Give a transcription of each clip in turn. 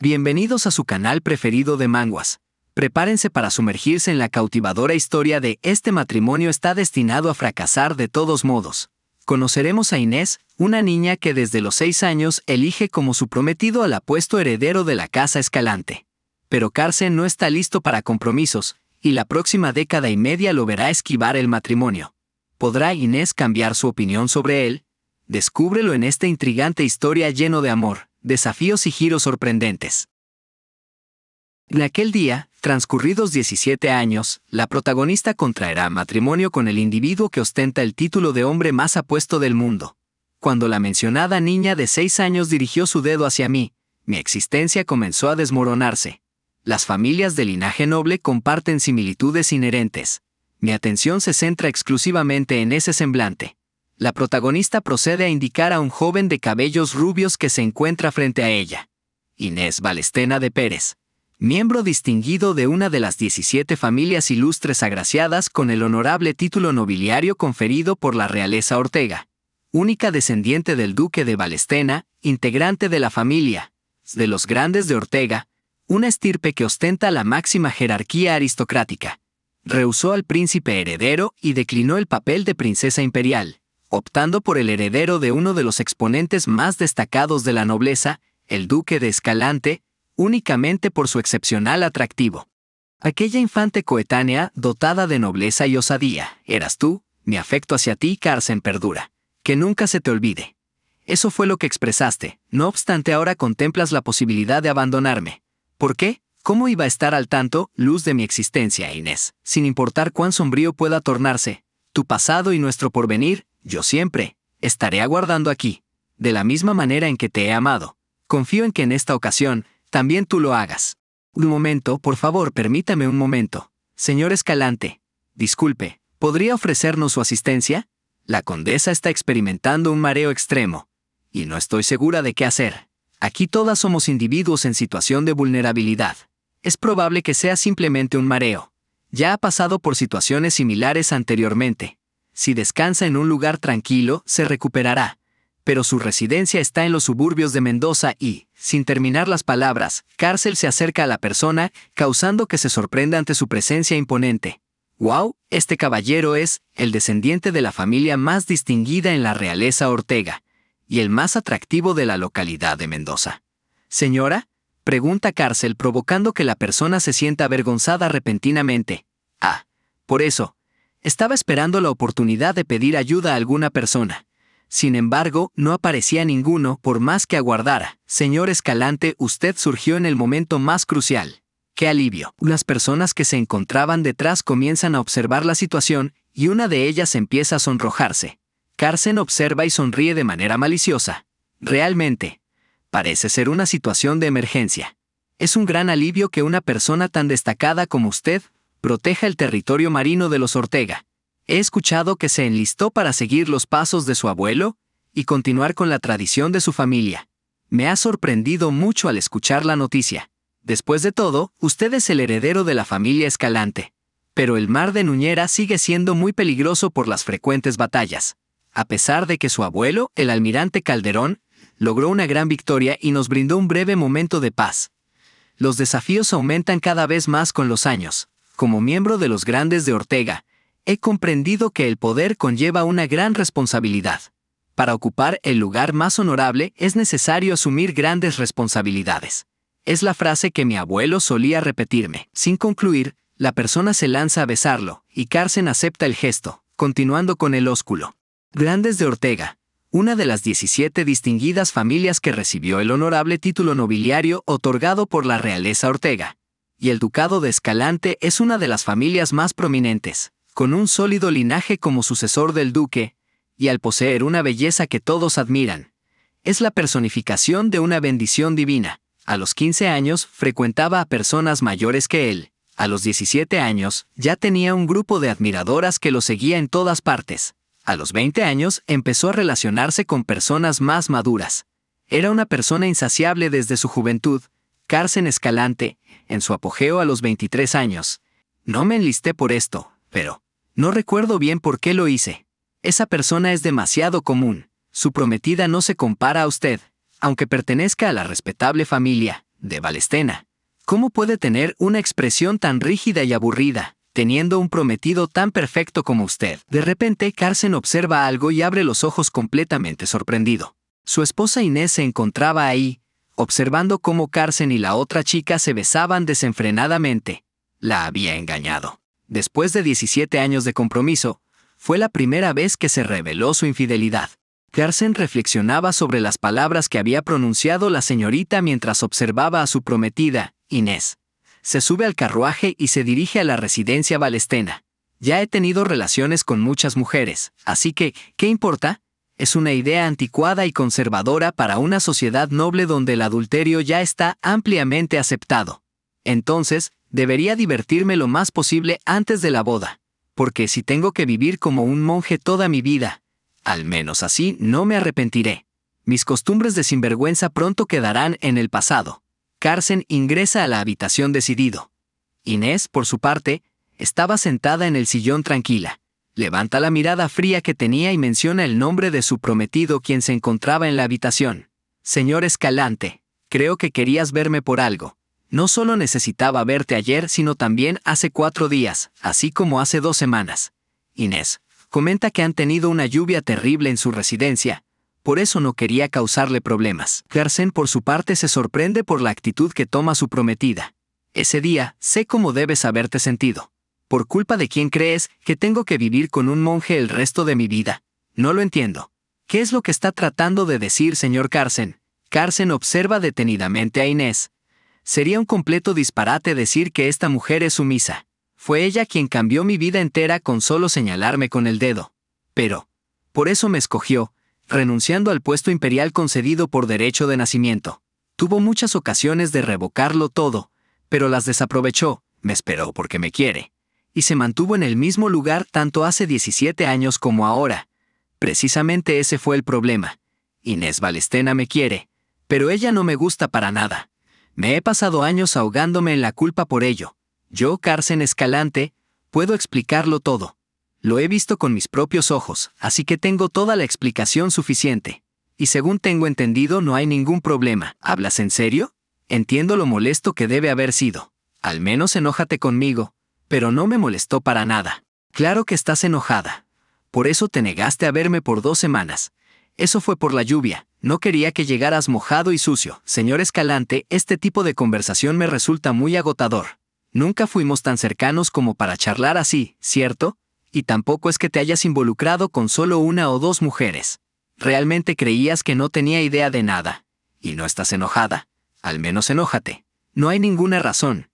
Bienvenidos a su canal preferido de manguas. Prepárense para sumergirse en la cautivadora historia de este matrimonio está destinado a fracasar de todos modos. Conoceremos a Inés, una niña que desde los seis años elige como su prometido al apuesto heredero de la casa Escalante. Pero Carson no está listo para compromisos, y la próxima década y media lo verá esquivar el matrimonio. ¿Podrá Inés cambiar su opinión sobre él? Descúbrelo en esta intrigante historia lleno de amor desafíos y giros sorprendentes. En aquel día, transcurridos 17 años, la protagonista contraerá matrimonio con el individuo que ostenta el título de hombre más apuesto del mundo. Cuando la mencionada niña de 6 años dirigió su dedo hacia mí, mi existencia comenzó a desmoronarse. Las familias de linaje noble comparten similitudes inherentes. Mi atención se centra exclusivamente en ese semblante la protagonista procede a indicar a un joven de cabellos rubios que se encuentra frente a ella, Inés Balestena de Pérez, miembro distinguido de una de las 17 familias ilustres agraciadas con el honorable título nobiliario conferido por la realeza Ortega, única descendiente del duque de Balestena, integrante de la familia, de los grandes de Ortega, una estirpe que ostenta la máxima jerarquía aristocrática. Rehusó al príncipe heredero y declinó el papel de princesa imperial optando por el heredero de uno de los exponentes más destacados de la nobleza, el duque de Escalante, únicamente por su excepcional atractivo. Aquella infante coetánea, dotada de nobleza y osadía, eras tú, mi afecto hacia ti, Carsen, perdura. Que nunca se te olvide. Eso fue lo que expresaste, no obstante ahora contemplas la posibilidad de abandonarme. ¿Por qué? ¿Cómo iba a estar al tanto, luz de mi existencia, Inés? Sin importar cuán sombrío pueda tornarse, tu pasado y nuestro porvenir, yo siempre estaré aguardando aquí, de la misma manera en que te he amado. Confío en que en esta ocasión también tú lo hagas. Un momento, por favor, permítame un momento. Señor Escalante, disculpe, ¿podría ofrecernos su asistencia? La condesa está experimentando un mareo extremo, y no estoy segura de qué hacer. Aquí todas somos individuos en situación de vulnerabilidad. Es probable que sea simplemente un mareo. Ya ha pasado por situaciones similares anteriormente. Si descansa en un lugar tranquilo, se recuperará. Pero su residencia está en los suburbios de Mendoza y, sin terminar las palabras, cárcel se acerca a la persona, causando que se sorprenda ante su presencia imponente. ¡Wow! Este caballero es el descendiente de la familia más distinguida en la realeza Ortega y el más atractivo de la localidad de Mendoza. Señora, pregunta cárcel provocando que la persona se sienta avergonzada repentinamente. Ah, por eso, estaba esperando la oportunidad de pedir ayuda a alguna persona. Sin embargo, no aparecía ninguno por más que aguardara. Señor Escalante, usted surgió en el momento más crucial. ¡Qué alivio! Las personas que se encontraban detrás comienzan a observar la situación y una de ellas empieza a sonrojarse. Carson observa y sonríe de manera maliciosa. Realmente, parece ser una situación de emergencia. Es un gran alivio que una persona tan destacada como usted proteja el territorio marino de los Ortega. He escuchado que se enlistó para seguir los pasos de su abuelo y continuar con la tradición de su familia. Me ha sorprendido mucho al escuchar la noticia. Después de todo, usted es el heredero de la familia Escalante. Pero el mar de Nuñera sigue siendo muy peligroso por las frecuentes batallas. A pesar de que su abuelo, el almirante Calderón, logró una gran victoria y nos brindó un breve momento de paz. Los desafíos aumentan cada vez más con los años. Como miembro de los grandes de Ortega, he comprendido que el poder conlleva una gran responsabilidad. Para ocupar el lugar más honorable es necesario asumir grandes responsabilidades. Es la frase que mi abuelo solía repetirme. Sin concluir, la persona se lanza a besarlo, y Carson acepta el gesto, continuando con el ósculo. Grandes de Ortega, una de las 17 distinguidas familias que recibió el honorable título nobiliario otorgado por la realeza Ortega, y el Ducado de Escalante es una de las familias más prominentes, con un sólido linaje como sucesor del duque, y al poseer una belleza que todos admiran. Es la personificación de una bendición divina. A los 15 años frecuentaba a personas mayores que él. A los 17 años ya tenía un grupo de admiradoras que lo seguía en todas partes. A los 20 años empezó a relacionarse con personas más maduras. Era una persona insaciable desde su juventud. cárcel Escalante en su apogeo a los 23 años. No me enlisté por esto, pero no recuerdo bien por qué lo hice. Esa persona es demasiado común. Su prometida no se compara a usted, aunque pertenezca a la respetable familia de Valestena. ¿Cómo puede tener una expresión tan rígida y aburrida, teniendo un prometido tan perfecto como usted? De repente, Carson observa algo y abre los ojos completamente sorprendido. Su esposa Inés se encontraba ahí, observando cómo Carson y la otra chica se besaban desenfrenadamente. La había engañado. Después de 17 años de compromiso, fue la primera vez que se reveló su infidelidad. Carson reflexionaba sobre las palabras que había pronunciado la señorita mientras observaba a su prometida, Inés. Se sube al carruaje y se dirige a la residencia Balestena. Ya he tenido relaciones con muchas mujeres, así que, ¿qué importa? es una idea anticuada y conservadora para una sociedad noble donde el adulterio ya está ampliamente aceptado. Entonces, debería divertirme lo más posible antes de la boda, porque si tengo que vivir como un monje toda mi vida, al menos así no me arrepentiré. Mis costumbres de sinvergüenza pronto quedarán en el pasado. Carson ingresa a la habitación decidido. Inés, por su parte, estaba sentada en el sillón tranquila levanta la mirada fría que tenía y menciona el nombre de su prometido quien se encontraba en la habitación. Señor Escalante, creo que querías verme por algo. No solo necesitaba verte ayer, sino también hace cuatro días, así como hace dos semanas. Inés, comenta que han tenido una lluvia terrible en su residencia, por eso no quería causarle problemas. Garcen por su parte se sorprende por la actitud que toma su prometida. Ese día, sé cómo debes haberte sentido. ¿Por culpa de quién crees que tengo que vivir con un monje el resto de mi vida? No lo entiendo. ¿Qué es lo que está tratando de decir, señor Carson? Carson observa detenidamente a Inés. Sería un completo disparate decir que esta mujer es sumisa. Fue ella quien cambió mi vida entera con solo señalarme con el dedo. Pero, por eso me escogió, renunciando al puesto imperial concedido por derecho de nacimiento. Tuvo muchas ocasiones de revocarlo todo, pero las desaprovechó, me esperó porque me quiere y se mantuvo en el mismo lugar tanto hace 17 años como ahora. Precisamente ese fue el problema. Inés Valestena me quiere, pero ella no me gusta para nada. Me he pasado años ahogándome en la culpa por ello. Yo, Carson Escalante, puedo explicarlo todo. Lo he visto con mis propios ojos, así que tengo toda la explicación suficiente. Y según tengo entendido no hay ningún problema. ¿Hablas en serio? Entiendo lo molesto que debe haber sido. Al menos enójate conmigo pero no me molestó para nada. Claro que estás enojada. Por eso te negaste a verme por dos semanas. Eso fue por la lluvia. No quería que llegaras mojado y sucio. Señor Escalante, este tipo de conversación me resulta muy agotador. Nunca fuimos tan cercanos como para charlar así, ¿cierto? Y tampoco es que te hayas involucrado con solo una o dos mujeres. Realmente creías que no tenía idea de nada. Y no estás enojada. Al menos enójate. No hay ninguna razón.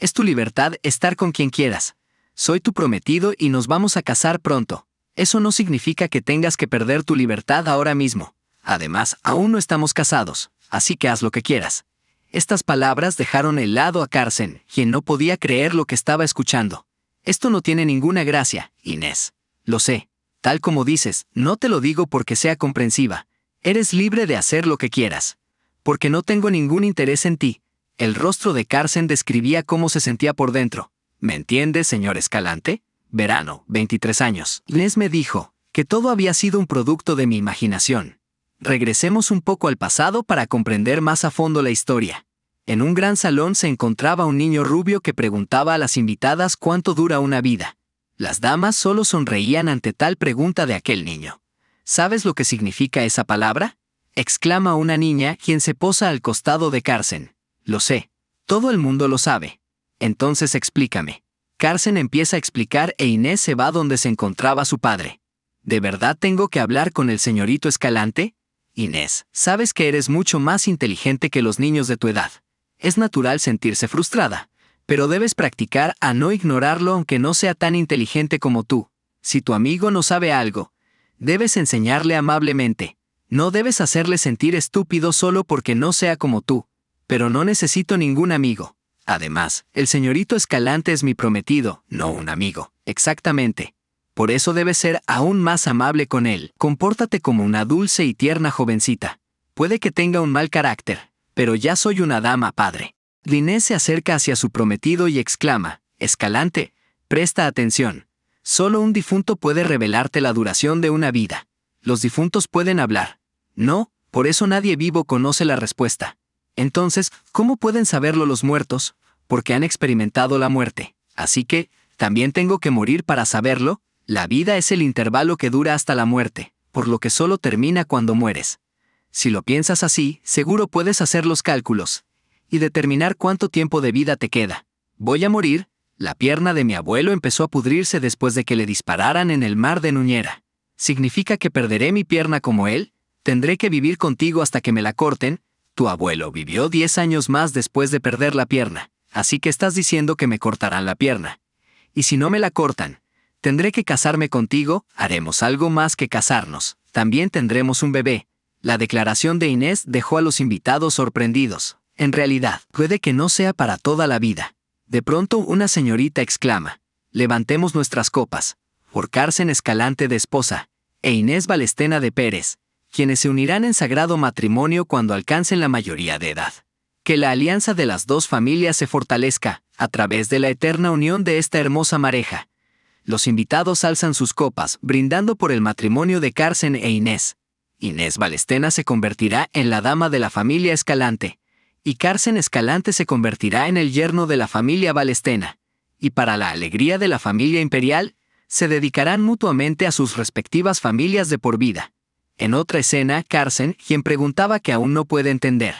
Es tu libertad estar con quien quieras. Soy tu prometido y nos vamos a casar pronto. Eso no significa que tengas que perder tu libertad ahora mismo. Además, aún no estamos casados, así que haz lo que quieras. Estas palabras dejaron helado a Carson, quien no podía creer lo que estaba escuchando. Esto no tiene ninguna gracia, Inés. Lo sé. Tal como dices, no te lo digo porque sea comprensiva. Eres libre de hacer lo que quieras. Porque no tengo ningún interés en ti, el rostro de Carson describía cómo se sentía por dentro. ¿Me entiendes, señor Escalante? Verano, 23 años. Les me dijo que todo había sido un producto de mi imaginación. Regresemos un poco al pasado para comprender más a fondo la historia. En un gran salón se encontraba un niño rubio que preguntaba a las invitadas cuánto dura una vida. Las damas solo sonreían ante tal pregunta de aquel niño. ¿Sabes lo que significa esa palabra? exclama una niña quien se posa al costado de Carson. Lo sé. Todo el mundo lo sabe. Entonces explícame. Carson empieza a explicar e Inés se va donde se encontraba su padre. ¿De verdad tengo que hablar con el señorito Escalante? Inés, sabes que eres mucho más inteligente que los niños de tu edad. Es natural sentirse frustrada, pero debes practicar a no ignorarlo aunque no sea tan inteligente como tú. Si tu amigo no sabe algo, debes enseñarle amablemente. No debes hacerle sentir estúpido solo porque no sea como tú pero no necesito ningún amigo. Además, el señorito Escalante es mi prometido, no un amigo. Exactamente. Por eso debes ser aún más amable con él. Compórtate como una dulce y tierna jovencita. Puede que tenga un mal carácter, pero ya soy una dama, padre. Liné se acerca hacia su prometido y exclama, Escalante, presta atención. Solo un difunto puede revelarte la duración de una vida. Los difuntos pueden hablar. No, por eso nadie vivo conoce la respuesta. Entonces, ¿cómo pueden saberlo los muertos? Porque han experimentado la muerte. Así que, también tengo que morir para saberlo. La vida es el intervalo que dura hasta la muerte, por lo que solo termina cuando mueres. Si lo piensas así, seguro puedes hacer los cálculos y determinar cuánto tiempo de vida te queda. Voy a morir. La pierna de mi abuelo empezó a pudrirse después de que le dispararan en el mar de Nuñera. ¿Significa que perderé mi pierna como él? ¿Tendré que vivir contigo hasta que me la corten? Tu abuelo vivió 10 años más después de perder la pierna, así que estás diciendo que me cortarán la pierna. Y si no me la cortan, tendré que casarme contigo, haremos algo más que casarnos, también tendremos un bebé. La declaración de Inés dejó a los invitados sorprendidos. En realidad, puede que no sea para toda la vida. De pronto una señorita exclama, levantemos nuestras copas, por Carcen Escalante de esposa, e Inés Valestena de Pérez, quienes se unirán en sagrado matrimonio cuando alcancen la mayoría de edad. Que la alianza de las dos familias se fortalezca, a través de la eterna unión de esta hermosa mareja. Los invitados alzan sus copas, brindando por el matrimonio de Carson e Inés. Inés Balestena se convertirá en la dama de la familia Escalante, y Carson Escalante se convertirá en el yerno de la familia Balestena. Y para la alegría de la familia imperial, se dedicarán mutuamente a sus respectivas familias de por vida. En otra escena, Carsen, quien preguntaba que aún no puede entender.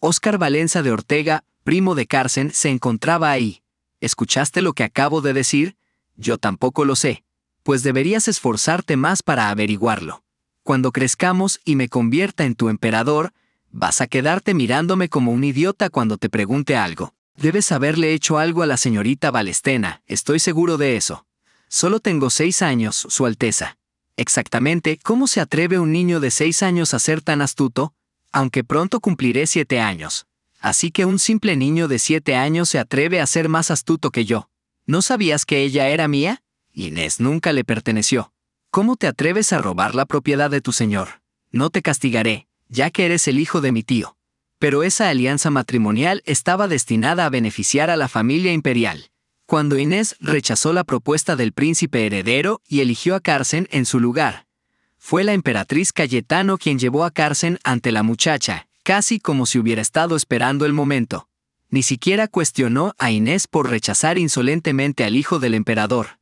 Óscar Valenza de Ortega, primo de Carsen, se encontraba ahí. ¿Escuchaste lo que acabo de decir? Yo tampoco lo sé, pues deberías esforzarte más para averiguarlo. Cuando crezcamos y me convierta en tu emperador, vas a quedarte mirándome como un idiota cuando te pregunte algo. Debes haberle hecho algo a la señorita Valestena, estoy seguro de eso. Solo tengo seis años, Su Alteza. Exactamente, ¿cómo se atreve un niño de seis años a ser tan astuto? Aunque pronto cumpliré siete años. Así que un simple niño de siete años se atreve a ser más astuto que yo. ¿No sabías que ella era mía? Inés nunca le perteneció. ¿Cómo te atreves a robar la propiedad de tu señor? No te castigaré, ya que eres el hijo de mi tío. Pero esa alianza matrimonial estaba destinada a beneficiar a la familia imperial cuando Inés rechazó la propuesta del príncipe heredero y eligió a Carsen en su lugar. Fue la emperatriz Cayetano quien llevó a Carsen ante la muchacha, casi como si hubiera estado esperando el momento. Ni siquiera cuestionó a Inés por rechazar insolentemente al hijo del emperador,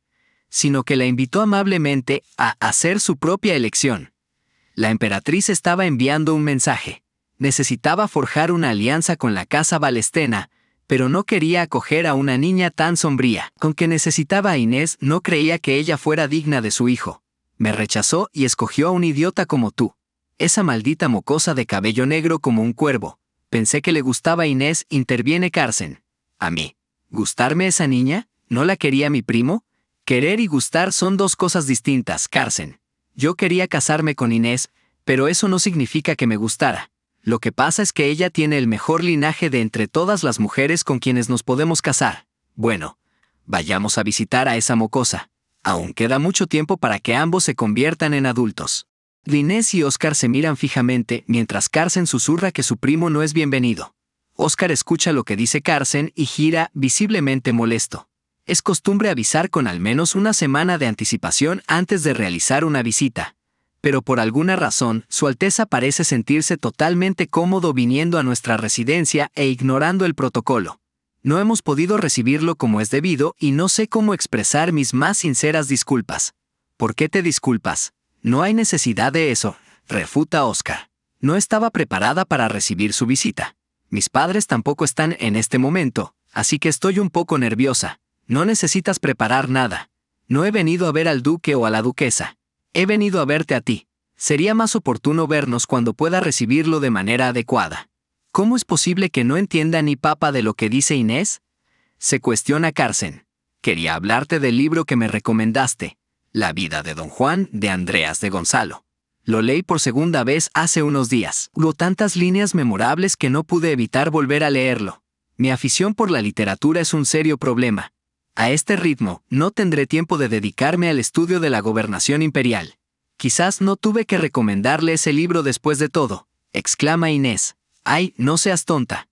sino que la invitó amablemente a hacer su propia elección. La emperatriz estaba enviando un mensaje. Necesitaba forjar una alianza con la Casa Balestena, pero no quería acoger a una niña tan sombría. Con que necesitaba a Inés, no creía que ella fuera digna de su hijo. Me rechazó y escogió a un idiota como tú. Esa maldita mocosa de cabello negro como un cuervo. Pensé que le gustaba a Inés, interviene Carson. A mí. ¿Gustarme esa niña? ¿No la quería mi primo? Querer y gustar son dos cosas distintas, Carson. Yo quería casarme con Inés, pero eso no significa que me gustara. Lo que pasa es que ella tiene el mejor linaje de entre todas las mujeres con quienes nos podemos casar. Bueno, vayamos a visitar a esa mocosa. Aún queda mucho tiempo para que ambos se conviertan en adultos. Linés y Oscar se miran fijamente mientras Carsen susurra que su primo no es bienvenido. Oscar escucha lo que dice Carsen y gira, visiblemente molesto. Es costumbre avisar con al menos una semana de anticipación antes de realizar una visita pero por alguna razón, Su Alteza parece sentirse totalmente cómodo viniendo a nuestra residencia e ignorando el protocolo. No hemos podido recibirlo como es debido y no sé cómo expresar mis más sinceras disculpas. ¿Por qué te disculpas? No hay necesidad de eso, refuta Oscar. No estaba preparada para recibir su visita. Mis padres tampoco están en este momento, así que estoy un poco nerviosa. No necesitas preparar nada. No he venido a ver al duque o a la duquesa. He venido a verte a ti. Sería más oportuno vernos cuando pueda recibirlo de manera adecuada. ¿Cómo es posible que no entienda ni papa de lo que dice Inés? Se cuestiona Carsen. Quería hablarte del libro que me recomendaste, La vida de Don Juan de Andreas de Gonzalo. Lo leí por segunda vez hace unos días. Hubo tantas líneas memorables que no pude evitar volver a leerlo. Mi afición por la literatura es un serio problema. A este ritmo, no tendré tiempo de dedicarme al estudio de la gobernación imperial. Quizás no tuve que recomendarle ese libro después de todo, exclama Inés. Ay, no seas tonta.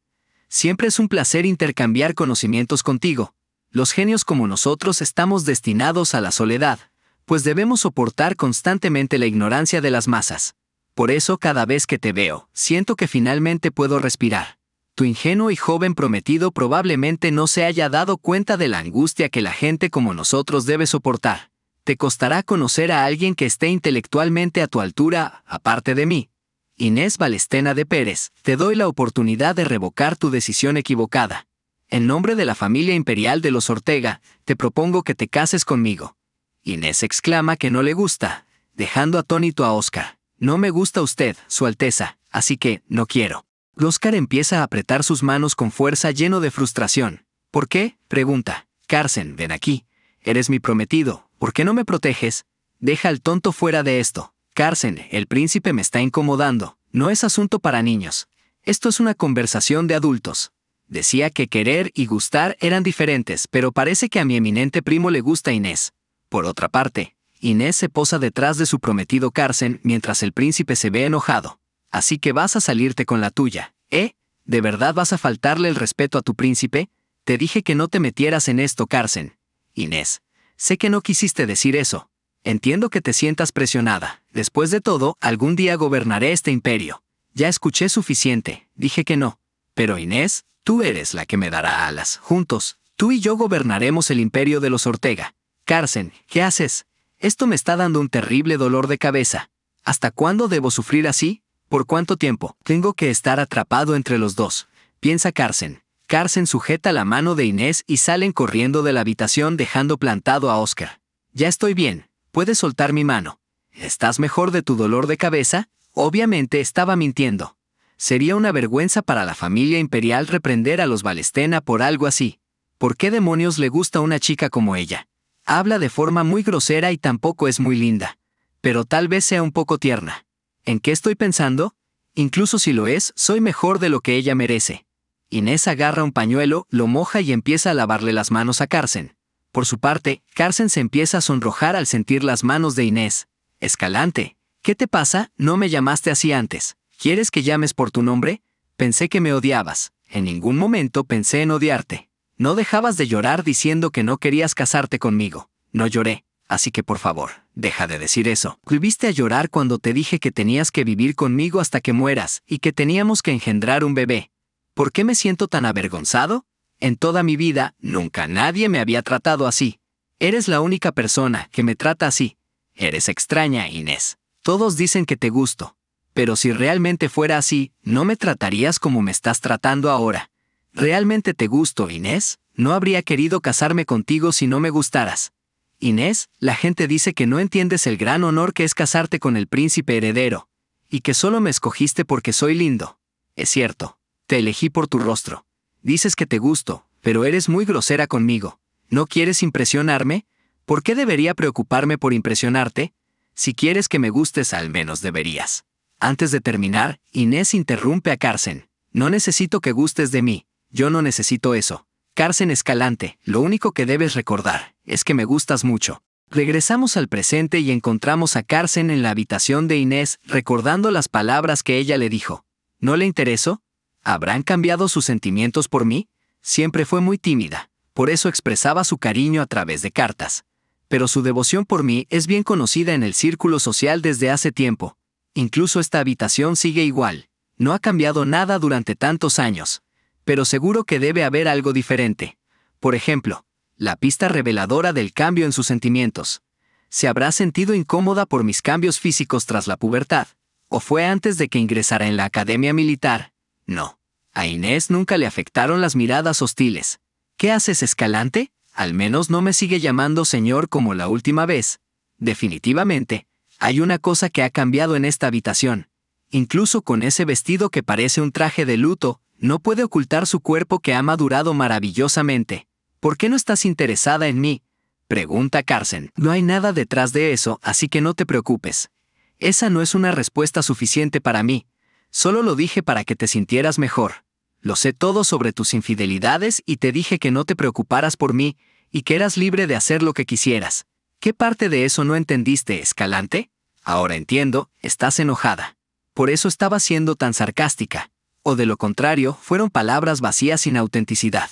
Siempre es un placer intercambiar conocimientos contigo. Los genios como nosotros estamos destinados a la soledad, pues debemos soportar constantemente la ignorancia de las masas. Por eso cada vez que te veo, siento que finalmente puedo respirar tu ingenuo y joven prometido probablemente no se haya dado cuenta de la angustia que la gente como nosotros debe soportar. Te costará conocer a alguien que esté intelectualmente a tu altura, aparte de mí. Inés Balestena de Pérez, te doy la oportunidad de revocar tu decisión equivocada. En nombre de la familia imperial de los Ortega, te propongo que te cases conmigo. Inés exclama que no le gusta, dejando atónito a Oscar. No me gusta usted, Su Alteza, así que no quiero. Oscar empieza a apretar sus manos con fuerza lleno de frustración. ¿Por qué? pregunta. Carson, ven aquí. Eres mi prometido. ¿Por qué no me proteges? Deja al tonto fuera de esto. Carsen, el príncipe me está incomodando. No es asunto para niños. Esto es una conversación de adultos. Decía que querer y gustar eran diferentes, pero parece que a mi eminente primo le gusta Inés. Por otra parte, Inés se posa detrás de su prometido Carsen mientras el príncipe se ve enojado así que vas a salirte con la tuya, ¿eh? ¿De verdad vas a faltarle el respeto a tu príncipe? Te dije que no te metieras en esto, Carsen. Inés, sé que no quisiste decir eso. Entiendo que te sientas presionada. Después de todo, algún día gobernaré este imperio. Ya escuché suficiente, dije que no. Pero Inés, tú eres la que me dará alas. Juntos, tú y yo gobernaremos el imperio de los Ortega. Carsen, ¿qué haces? Esto me está dando un terrible dolor de cabeza. ¿Hasta cuándo debo sufrir así? ¿Por cuánto tiempo? Tengo que estar atrapado entre los dos, piensa Carson. Carson sujeta la mano de Inés y salen corriendo de la habitación dejando plantado a Oscar. Ya estoy bien, puedes soltar mi mano. ¿Estás mejor de tu dolor de cabeza? Obviamente estaba mintiendo. Sería una vergüenza para la familia imperial reprender a los Balestena por algo así. ¿Por qué demonios le gusta una chica como ella? Habla de forma muy grosera y tampoco es muy linda. Pero tal vez sea un poco tierna. ¿En qué estoy pensando? Incluso si lo es, soy mejor de lo que ella merece. Inés agarra un pañuelo, lo moja y empieza a lavarle las manos a Carson. Por su parte, Carson se empieza a sonrojar al sentir las manos de Inés. Escalante, ¿qué te pasa? No me llamaste así antes. ¿Quieres que llames por tu nombre? Pensé que me odiabas. En ningún momento pensé en odiarte. No dejabas de llorar diciendo que no querías casarte conmigo. No lloré. Así que por favor, deja de decir eso. Viviste a llorar cuando te dije que tenías que vivir conmigo hasta que mueras y que teníamos que engendrar un bebé. ¿Por qué me siento tan avergonzado? En toda mi vida, nunca nadie me había tratado así. Eres la única persona que me trata así. Eres extraña, Inés. Todos dicen que te gusto. Pero si realmente fuera así, no me tratarías como me estás tratando ahora. ¿Realmente te gusto, Inés? No habría querido casarme contigo si no me gustaras. Inés, la gente dice que no entiendes el gran honor que es casarte con el príncipe heredero, y que solo me escogiste porque soy lindo. Es cierto, te elegí por tu rostro. Dices que te gusto, pero eres muy grosera conmigo. ¿No quieres impresionarme? ¿Por qué debería preocuparme por impresionarte? Si quieres que me gustes, al menos deberías. Antes de terminar, Inés interrumpe a Carson. No necesito que gustes de mí, yo no necesito eso. Carson Escalante, lo único que debes recordar es que me gustas mucho. Regresamos al presente y encontramos a Carson en la habitación de Inés, recordando las palabras que ella le dijo. ¿No le interesó? ¿Habrán cambiado sus sentimientos por mí? Siempre fue muy tímida, por eso expresaba su cariño a través de cartas. Pero su devoción por mí es bien conocida en el círculo social desde hace tiempo. Incluso esta habitación sigue igual. No ha cambiado nada durante tantos años pero seguro que debe haber algo diferente. Por ejemplo, la pista reveladora del cambio en sus sentimientos. ¿Se habrá sentido incómoda por mis cambios físicos tras la pubertad? ¿O fue antes de que ingresara en la academia militar? No. A Inés nunca le afectaron las miradas hostiles. ¿Qué haces, Escalante? Al menos no me sigue llamando señor como la última vez. Definitivamente, hay una cosa que ha cambiado en esta habitación. Incluso con ese vestido que parece un traje de luto, no puede ocultar su cuerpo que ha madurado maravillosamente. ¿Por qué no estás interesada en mí? Pregunta Carson. No hay nada detrás de eso, así que no te preocupes. Esa no es una respuesta suficiente para mí. Solo lo dije para que te sintieras mejor. Lo sé todo sobre tus infidelidades y te dije que no te preocuparas por mí y que eras libre de hacer lo que quisieras. ¿Qué parte de eso no entendiste, Escalante? Ahora entiendo, estás enojada. Por eso estaba siendo tan sarcástica o de lo contrario, fueron palabras vacías sin autenticidad.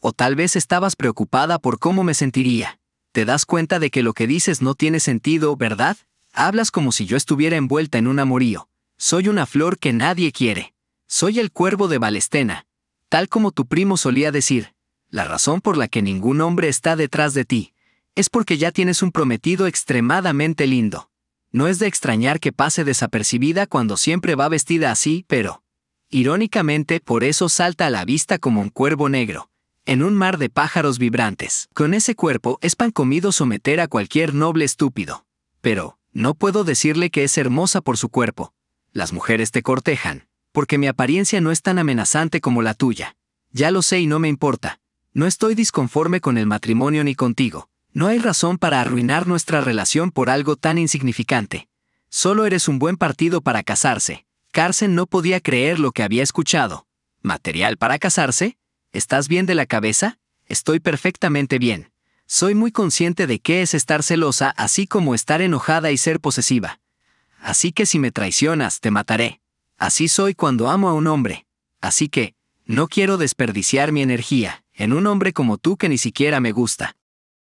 O tal vez estabas preocupada por cómo me sentiría. Te das cuenta de que lo que dices no tiene sentido, ¿verdad? Hablas como si yo estuviera envuelta en un amorío. Soy una flor que nadie quiere. Soy el cuervo de Balestena. Tal como tu primo solía decir, la razón por la que ningún hombre está detrás de ti es porque ya tienes un prometido extremadamente lindo. No es de extrañar que pase desapercibida cuando siempre va vestida así, pero Irónicamente, por eso salta a la vista como un cuervo negro, en un mar de pájaros vibrantes. Con ese cuerpo es pan comido someter a cualquier noble estúpido. Pero, no puedo decirle que es hermosa por su cuerpo. Las mujeres te cortejan, porque mi apariencia no es tan amenazante como la tuya. Ya lo sé y no me importa. No estoy disconforme con el matrimonio ni contigo. No hay razón para arruinar nuestra relación por algo tan insignificante. Solo eres un buen partido para casarse. Carson no podía creer lo que había escuchado. ¿Material para casarse? ¿Estás bien de la cabeza? Estoy perfectamente bien. Soy muy consciente de qué es estar celosa, así como estar enojada y ser posesiva. Así que si me traicionas, te mataré. Así soy cuando amo a un hombre. Así que, no quiero desperdiciar mi energía en un hombre como tú que ni siquiera me gusta.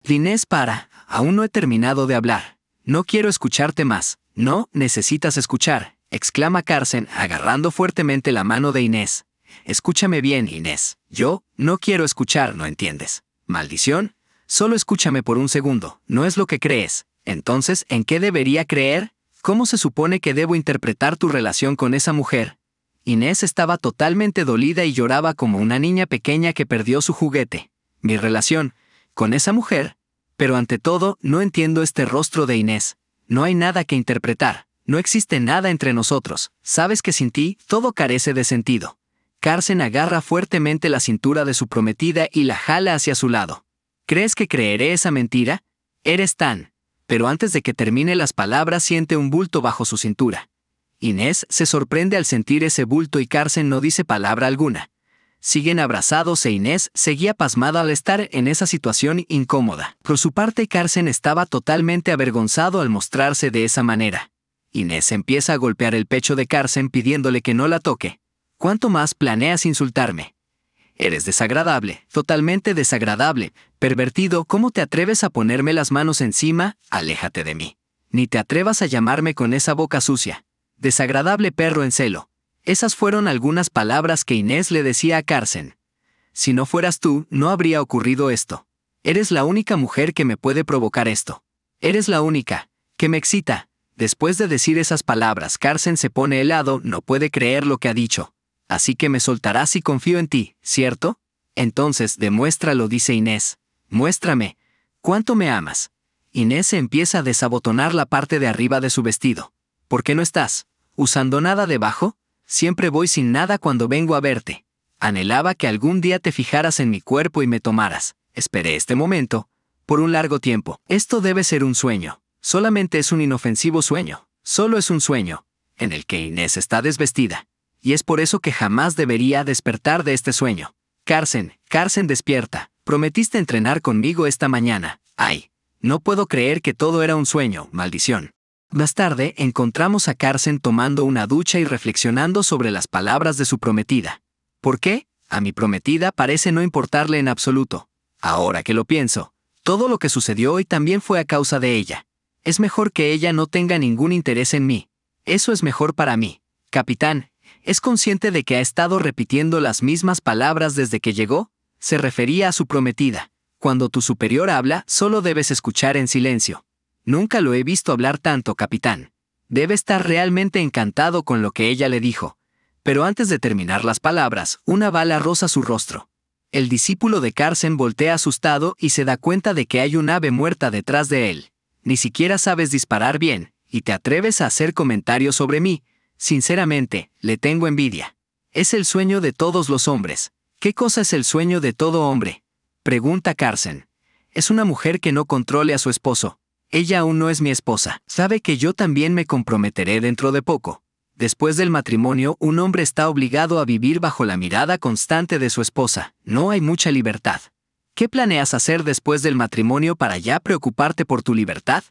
Linés para, aún no he terminado de hablar. No quiero escucharte más. No, necesitas escuchar exclama Carson, agarrando fuertemente la mano de Inés. Escúchame bien, Inés. Yo no quiero escuchar, ¿no entiendes? Maldición. Solo escúchame por un segundo. No es lo que crees. Entonces, ¿en qué debería creer? ¿Cómo se supone que debo interpretar tu relación con esa mujer? Inés estaba totalmente dolida y lloraba como una niña pequeña que perdió su juguete. Mi relación con esa mujer. Pero ante todo, no entiendo este rostro de Inés. No hay nada que interpretar. No existe nada entre nosotros, sabes que sin ti todo carece de sentido. Carson agarra fuertemente la cintura de su prometida y la jala hacia su lado. ¿Crees que creeré esa mentira? Eres tan. Pero antes de que termine las palabras siente un bulto bajo su cintura. Inés se sorprende al sentir ese bulto y Carson no dice palabra alguna. Siguen abrazados e Inés seguía pasmada al estar en esa situación incómoda. Por su parte, Carson estaba totalmente avergonzado al mostrarse de esa manera. Inés empieza a golpear el pecho de Carson pidiéndole que no la toque. ¿Cuánto más planeas insultarme? Eres desagradable, totalmente desagradable, pervertido, ¿cómo te atreves a ponerme las manos encima? Aléjate de mí. Ni te atrevas a llamarme con esa boca sucia. Desagradable perro en celo. Esas fueron algunas palabras que Inés le decía a Carson. Si no fueras tú, no habría ocurrido esto. Eres la única mujer que me puede provocar esto. Eres la única, que me excita, Después de decir esas palabras, Carson se pone helado, no puede creer lo que ha dicho. Así que me soltarás y confío en ti, ¿cierto? Entonces, demuéstralo, dice Inés. Muéstrame. ¿Cuánto me amas? Inés empieza a desabotonar la parte de arriba de su vestido. ¿Por qué no estás? ¿Usando nada debajo? Siempre voy sin nada cuando vengo a verte. Anhelaba que algún día te fijaras en mi cuerpo y me tomaras. Esperé este momento. Por un largo tiempo. Esto debe ser un sueño. Solamente es un inofensivo sueño, solo es un sueño, en el que Inés está desvestida, y es por eso que jamás debería despertar de este sueño. Carsen, Carsen despierta, prometiste entrenar conmigo esta mañana. Ay, no puedo creer que todo era un sueño, maldición. Más tarde encontramos a Carsen tomando una ducha y reflexionando sobre las palabras de su prometida. ¿Por qué? A mi prometida parece no importarle en absoluto. Ahora que lo pienso, todo lo que sucedió hoy también fue a causa de ella. Es mejor que ella no tenga ningún interés en mí. Eso es mejor para mí. Capitán, ¿es consciente de que ha estado repitiendo las mismas palabras desde que llegó? Se refería a su prometida. Cuando tu superior habla, solo debes escuchar en silencio. Nunca lo he visto hablar tanto, capitán. Debe estar realmente encantado con lo que ella le dijo. Pero antes de terminar las palabras, una bala roza su rostro. El discípulo de Carson voltea asustado y se da cuenta de que hay un ave muerta detrás de él ni siquiera sabes disparar bien, y te atreves a hacer comentarios sobre mí. Sinceramente, le tengo envidia. Es el sueño de todos los hombres. ¿Qué cosa es el sueño de todo hombre? Pregunta Carson. Es una mujer que no controle a su esposo. Ella aún no es mi esposa. Sabe que yo también me comprometeré dentro de poco. Después del matrimonio, un hombre está obligado a vivir bajo la mirada constante de su esposa. No hay mucha libertad. ¿Qué planeas hacer después del matrimonio para ya preocuparte por tu libertad?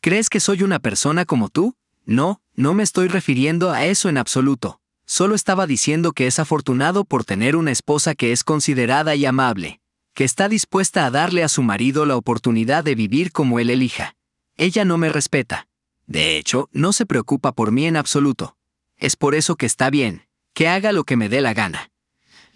¿Crees que soy una persona como tú? No, no me estoy refiriendo a eso en absoluto. Solo estaba diciendo que es afortunado por tener una esposa que es considerada y amable, que está dispuesta a darle a su marido la oportunidad de vivir como él elija. Ella no me respeta. De hecho, no se preocupa por mí en absoluto. Es por eso que está bien, que haga lo que me dé la gana.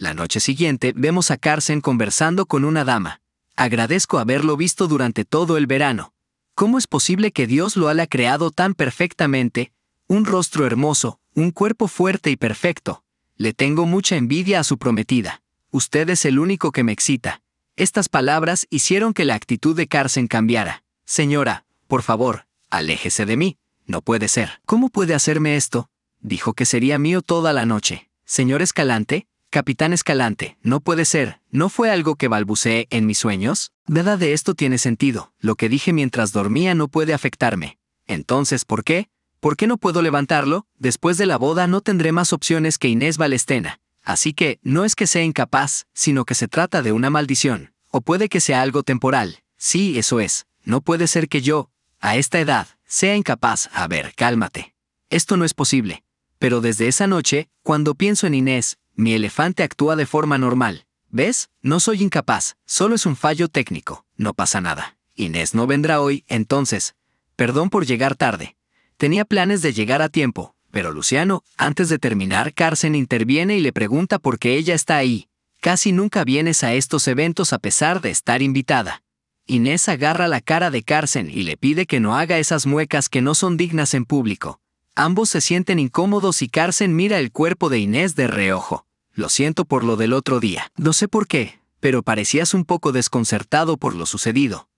La noche siguiente vemos a Carson conversando con una dama. Agradezco haberlo visto durante todo el verano. ¿Cómo es posible que Dios lo haya creado tan perfectamente? Un rostro hermoso, un cuerpo fuerte y perfecto. Le tengo mucha envidia a su prometida. Usted es el único que me excita. Estas palabras hicieron que la actitud de Carson cambiara. Señora, por favor, aléjese de mí. No puede ser. ¿Cómo puede hacerme esto? Dijo que sería mío toda la noche. Señor Escalante, Capitán Escalante, no puede ser, ¿no fue algo que balbuceé en mis sueños? Nada de esto tiene sentido, lo que dije mientras dormía no puede afectarme. Entonces, ¿por qué? ¿Por qué no puedo levantarlo? Después de la boda no tendré más opciones que Inés Valestena. Así que, no es que sea incapaz, sino que se trata de una maldición. O puede que sea algo temporal. Sí, eso es. No puede ser que yo, a esta edad, sea incapaz. A ver, cálmate. Esto no es posible. Pero desde esa noche, cuando pienso en Inés, mi elefante actúa de forma normal. ¿Ves? No soy incapaz, solo es un fallo técnico. No pasa nada. Inés no vendrá hoy, entonces. Perdón por llegar tarde. Tenía planes de llegar a tiempo, pero Luciano, antes de terminar, Carson interviene y le pregunta por qué ella está ahí. Casi nunca vienes a estos eventos a pesar de estar invitada. Inés agarra la cara de Carson y le pide que no haga esas muecas que no son dignas en público. Ambos se sienten incómodos y Carson mira el cuerpo de Inés de reojo. Lo siento por lo del otro día. No sé por qué, pero parecías un poco desconcertado por lo sucedido.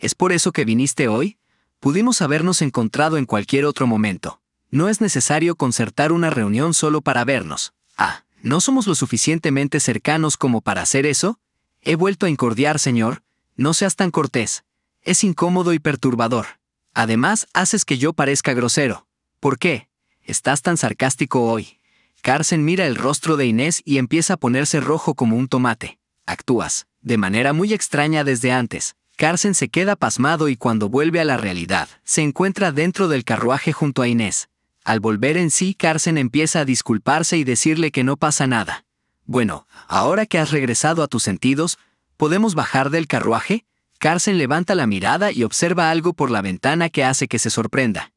¿Es por eso que viniste hoy? Pudimos habernos encontrado en cualquier otro momento. No es necesario concertar una reunión solo para vernos. Ah, ¿no somos lo suficientemente cercanos como para hacer eso? He vuelto a incordiar, señor. No seas tan cortés. Es incómodo y perturbador. Además, haces que yo parezca grosero. ¿Por qué? Estás tan sarcástico hoy. Carson mira el rostro de Inés y empieza a ponerse rojo como un tomate. Actúas, de manera muy extraña desde antes. Carson se queda pasmado y cuando vuelve a la realidad, se encuentra dentro del carruaje junto a Inés. Al volver en sí, Carson empieza a disculparse y decirle que no pasa nada. Bueno, ahora que has regresado a tus sentidos, ¿podemos bajar del carruaje? Carson levanta la mirada y observa algo por la ventana que hace que se sorprenda.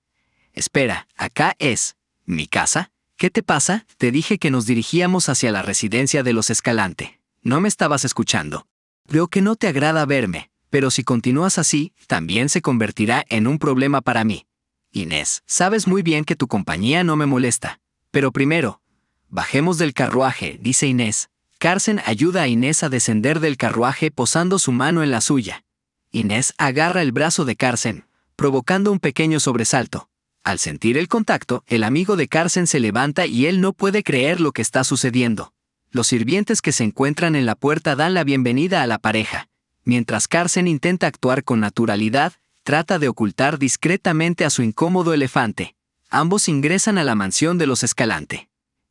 Espera, acá es. ¿Mi casa? ¿Qué te pasa? Te dije que nos dirigíamos hacia la residencia de los Escalante. No me estabas escuchando. Creo que no te agrada verme, pero si continúas así, también se convertirá en un problema para mí. Inés, sabes muy bien que tu compañía no me molesta. Pero primero, bajemos del carruaje, dice Inés. Carson ayuda a Inés a descender del carruaje posando su mano en la suya. Inés agarra el brazo de Carson, provocando un pequeño sobresalto. Al sentir el contacto, el amigo de Carson se levanta y él no puede creer lo que está sucediendo. Los sirvientes que se encuentran en la puerta dan la bienvenida a la pareja. Mientras Carson intenta actuar con naturalidad, trata de ocultar discretamente a su incómodo elefante. Ambos ingresan a la mansión de los Escalante.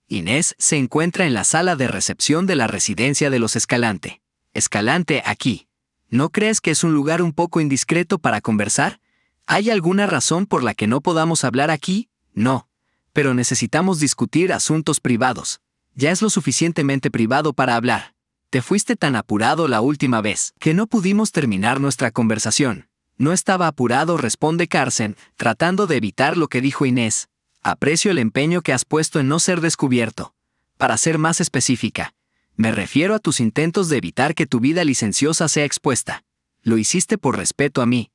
Inés se encuentra en la sala de recepción de la residencia de los Escalante. Escalante aquí. ¿No crees que es un lugar un poco indiscreto para conversar? ¿Hay alguna razón por la que no podamos hablar aquí? No. Pero necesitamos discutir asuntos privados. Ya es lo suficientemente privado para hablar. Te fuiste tan apurado la última vez que no pudimos terminar nuestra conversación. No estaba apurado, responde Carson, tratando de evitar lo que dijo Inés. Aprecio el empeño que has puesto en no ser descubierto. Para ser más específica, me refiero a tus intentos de evitar que tu vida licenciosa sea expuesta. Lo hiciste por respeto a mí,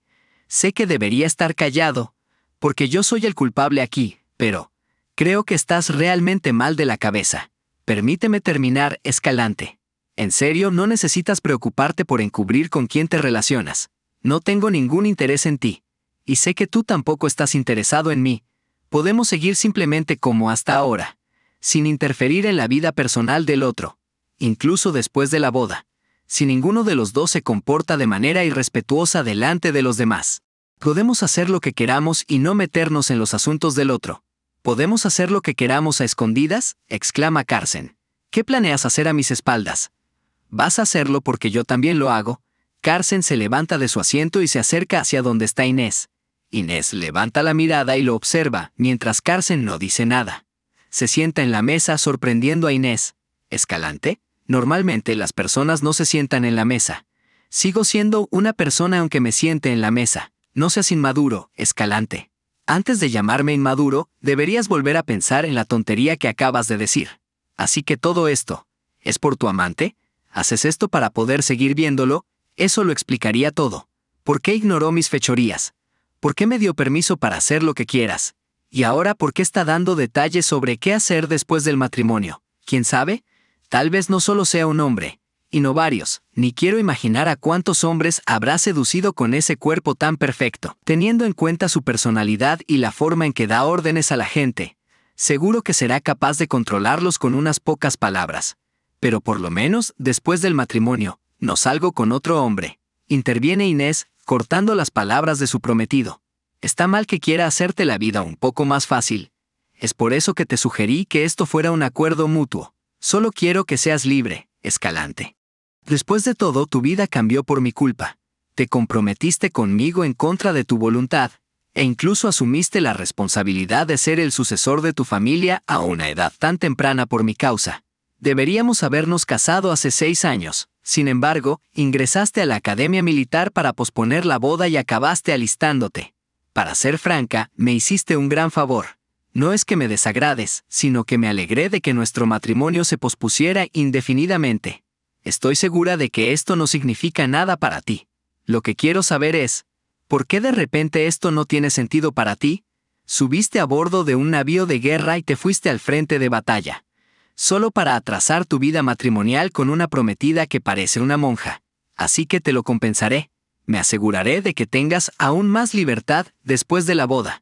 Sé que debería estar callado, porque yo soy el culpable aquí, pero creo que estás realmente mal de la cabeza. Permíteme terminar, Escalante. En serio, no necesitas preocuparte por encubrir con quién te relacionas. No tengo ningún interés en ti. Y sé que tú tampoco estás interesado en mí. Podemos seguir simplemente como hasta ahora, sin interferir en la vida personal del otro, incluso después de la boda si ninguno de los dos se comporta de manera irrespetuosa delante de los demás. Podemos hacer lo que queramos y no meternos en los asuntos del otro. Podemos hacer lo que queramos a escondidas, exclama Carson. ¿Qué planeas hacer a mis espaldas? Vas a hacerlo porque yo también lo hago. Carson se levanta de su asiento y se acerca hacia donde está Inés. Inés levanta la mirada y lo observa, mientras Carson no dice nada. Se sienta en la mesa sorprendiendo a Inés. ¿Escalante? Normalmente las personas no se sientan en la mesa. Sigo siendo una persona aunque me siente en la mesa. No seas inmaduro, escalante. Antes de llamarme inmaduro, deberías volver a pensar en la tontería que acabas de decir. Así que todo esto, ¿es por tu amante? ¿Haces esto para poder seguir viéndolo? Eso lo explicaría todo. ¿Por qué ignoró mis fechorías? ¿Por qué me dio permiso para hacer lo que quieras? ¿Y ahora por qué está dando detalles sobre qué hacer después del matrimonio? ¿Quién sabe? Tal vez no solo sea un hombre, y no varios, ni quiero imaginar a cuántos hombres habrá seducido con ese cuerpo tan perfecto, teniendo en cuenta su personalidad y la forma en que da órdenes a la gente. Seguro que será capaz de controlarlos con unas pocas palabras. Pero por lo menos, después del matrimonio, no salgo con otro hombre. Interviene Inés, cortando las palabras de su prometido. Está mal que quiera hacerte la vida un poco más fácil. Es por eso que te sugerí que esto fuera un acuerdo mutuo. Solo quiero que seas libre, Escalante. Después de todo, tu vida cambió por mi culpa. Te comprometiste conmigo en contra de tu voluntad, e incluso asumiste la responsabilidad de ser el sucesor de tu familia a una edad tan temprana por mi causa. Deberíamos habernos casado hace seis años. Sin embargo, ingresaste a la academia militar para posponer la boda y acabaste alistándote. Para ser franca, me hiciste un gran favor no es que me desagrades, sino que me alegré de que nuestro matrimonio se pospusiera indefinidamente. Estoy segura de que esto no significa nada para ti. Lo que quiero saber es, ¿por qué de repente esto no tiene sentido para ti? Subiste a bordo de un navío de guerra y te fuiste al frente de batalla, solo para atrasar tu vida matrimonial con una prometida que parece una monja. Así que te lo compensaré. Me aseguraré de que tengas aún más libertad después de la boda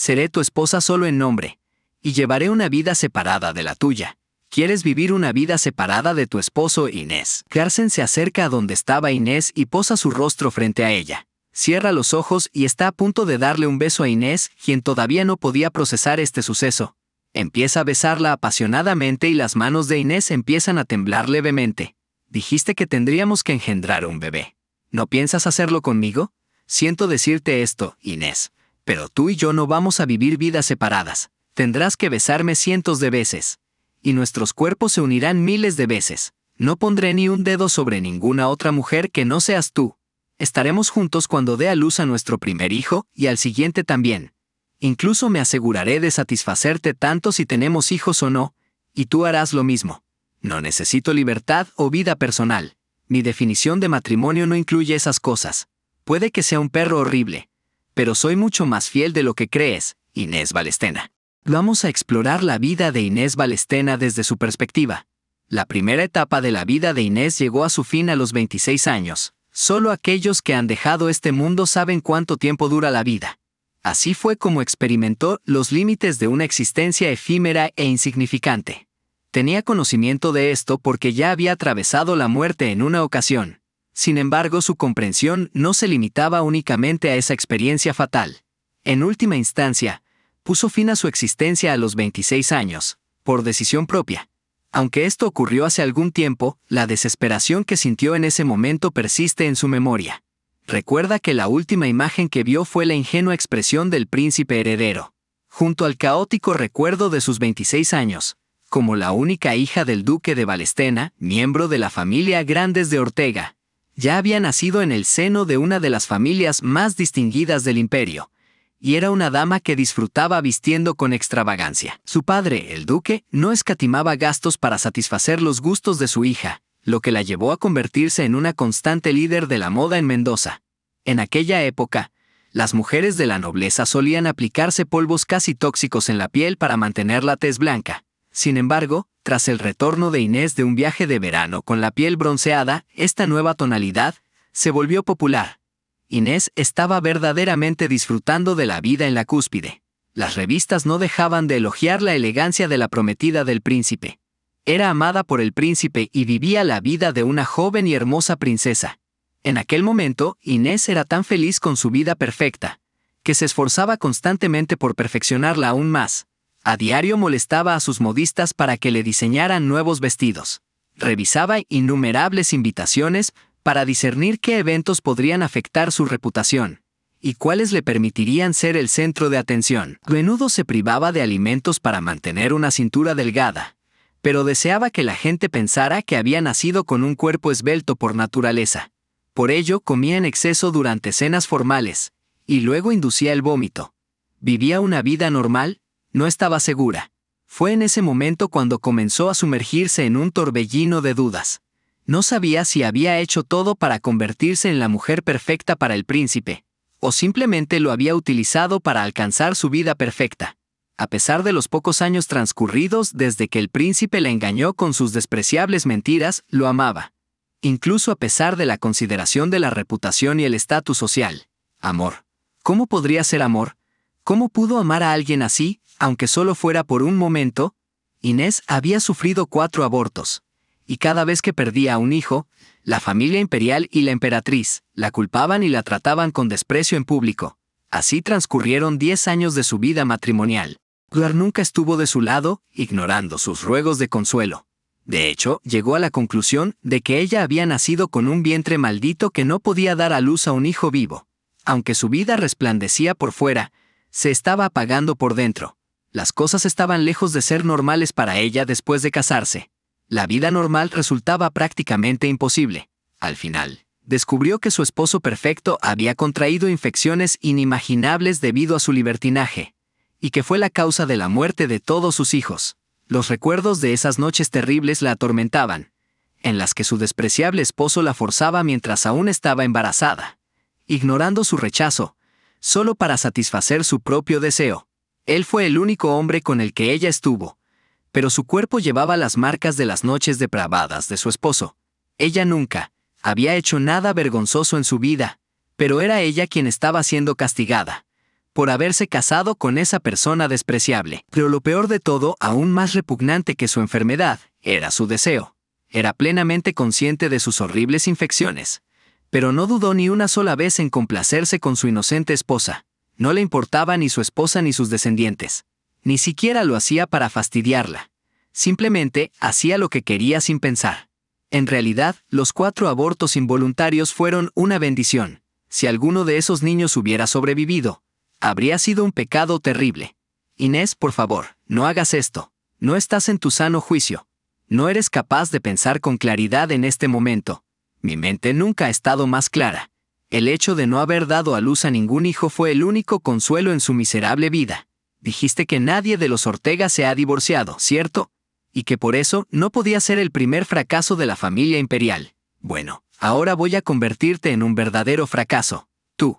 seré tu esposa solo en nombre, y llevaré una vida separada de la tuya. ¿Quieres vivir una vida separada de tu esposo Inés? Carson se acerca a donde estaba Inés y posa su rostro frente a ella. Cierra los ojos y está a punto de darle un beso a Inés, quien todavía no podía procesar este suceso. Empieza a besarla apasionadamente y las manos de Inés empiezan a temblar levemente. Dijiste que tendríamos que engendrar un bebé. ¿No piensas hacerlo conmigo? Siento decirte esto, Inés, pero tú y yo no vamos a vivir vidas separadas. Tendrás que besarme cientos de veces. Y nuestros cuerpos se unirán miles de veces. No pondré ni un dedo sobre ninguna otra mujer que no seas tú. Estaremos juntos cuando dé a luz a nuestro primer hijo y al siguiente también. Incluso me aseguraré de satisfacerte tanto si tenemos hijos o no, y tú harás lo mismo. No necesito libertad o vida personal. Mi definición de matrimonio no incluye esas cosas. Puede que sea un perro horrible, pero soy mucho más fiel de lo que crees, Inés Balestena. Vamos a explorar la vida de Inés Balestena desde su perspectiva. La primera etapa de la vida de Inés llegó a su fin a los 26 años. Solo aquellos que han dejado este mundo saben cuánto tiempo dura la vida. Así fue como experimentó los límites de una existencia efímera e insignificante. Tenía conocimiento de esto porque ya había atravesado la muerte en una ocasión. Sin embargo, su comprensión no se limitaba únicamente a esa experiencia fatal. En última instancia, puso fin a su existencia a los 26 años, por decisión propia. Aunque esto ocurrió hace algún tiempo, la desesperación que sintió en ese momento persiste en su memoria. Recuerda que la última imagen que vio fue la ingenua expresión del príncipe heredero, junto al caótico recuerdo de sus 26 años, como la única hija del duque de Valestena, miembro de la familia Grandes de Ortega, ya había nacido en el seno de una de las familias más distinguidas del imperio, y era una dama que disfrutaba vistiendo con extravagancia. Su padre, el duque, no escatimaba gastos para satisfacer los gustos de su hija, lo que la llevó a convertirse en una constante líder de la moda en Mendoza. En aquella época, las mujeres de la nobleza solían aplicarse polvos casi tóxicos en la piel para mantener la tez blanca. Sin embargo, tras el retorno de Inés de un viaje de verano con la piel bronceada, esta nueva tonalidad se volvió popular. Inés estaba verdaderamente disfrutando de la vida en la cúspide. Las revistas no dejaban de elogiar la elegancia de la prometida del príncipe. Era amada por el príncipe y vivía la vida de una joven y hermosa princesa. En aquel momento, Inés era tan feliz con su vida perfecta, que se esforzaba constantemente por perfeccionarla aún más. A diario molestaba a sus modistas para que le diseñaran nuevos vestidos. Revisaba innumerables invitaciones para discernir qué eventos podrían afectar su reputación y cuáles le permitirían ser el centro de atención. Menudo se privaba de alimentos para mantener una cintura delgada, pero deseaba que la gente pensara que había nacido con un cuerpo esbelto por naturaleza. Por ello comía en exceso durante cenas formales, y luego inducía el vómito. Vivía una vida normal, no estaba segura. Fue en ese momento cuando comenzó a sumergirse en un torbellino de dudas. No sabía si había hecho todo para convertirse en la mujer perfecta para el príncipe, o simplemente lo había utilizado para alcanzar su vida perfecta, a pesar de los pocos años transcurridos desde que el príncipe la engañó con sus despreciables mentiras, lo amaba. Incluso a pesar de la consideración de la reputación y el estatus social. Amor. ¿Cómo podría ser amor? ¿Cómo pudo amar a alguien así, aunque solo fuera por un momento? Inés había sufrido cuatro abortos, y cada vez que perdía a un hijo, la familia imperial y la emperatriz la culpaban y la trataban con desprecio en público. Así transcurrieron diez años de su vida matrimonial. Guar nunca estuvo de su lado, ignorando sus ruegos de consuelo. De hecho, llegó a la conclusión de que ella había nacido con un vientre maldito que no podía dar a luz a un hijo vivo. Aunque su vida resplandecía por fuera, se estaba apagando por dentro. Las cosas estaban lejos de ser normales para ella después de casarse. La vida normal resultaba prácticamente imposible. Al final, descubrió que su esposo perfecto había contraído infecciones inimaginables debido a su libertinaje, y que fue la causa de la muerte de todos sus hijos. Los recuerdos de esas noches terribles la atormentaban, en las que su despreciable esposo la forzaba mientras aún estaba embarazada. Ignorando su rechazo, solo para satisfacer su propio deseo. Él fue el único hombre con el que ella estuvo, pero su cuerpo llevaba las marcas de las noches depravadas de su esposo. Ella nunca había hecho nada vergonzoso en su vida, pero era ella quien estaba siendo castigada por haberse casado con esa persona despreciable. Pero lo peor de todo, aún más repugnante que su enfermedad, era su deseo. Era plenamente consciente de sus horribles infecciones, pero no dudó ni una sola vez en complacerse con su inocente esposa. No le importaba ni su esposa ni sus descendientes. Ni siquiera lo hacía para fastidiarla. Simplemente hacía lo que quería sin pensar. En realidad, los cuatro abortos involuntarios fueron una bendición. Si alguno de esos niños hubiera sobrevivido, habría sido un pecado terrible. Inés, por favor, no hagas esto. No estás en tu sano juicio. No eres capaz de pensar con claridad en este momento. Mi mente nunca ha estado más clara. El hecho de no haber dado a luz a ningún hijo fue el único consuelo en su miserable vida. Dijiste que nadie de los Ortega se ha divorciado, ¿cierto? Y que por eso no podía ser el primer fracaso de la familia imperial. Bueno, ahora voy a convertirte en un verdadero fracaso. Tú.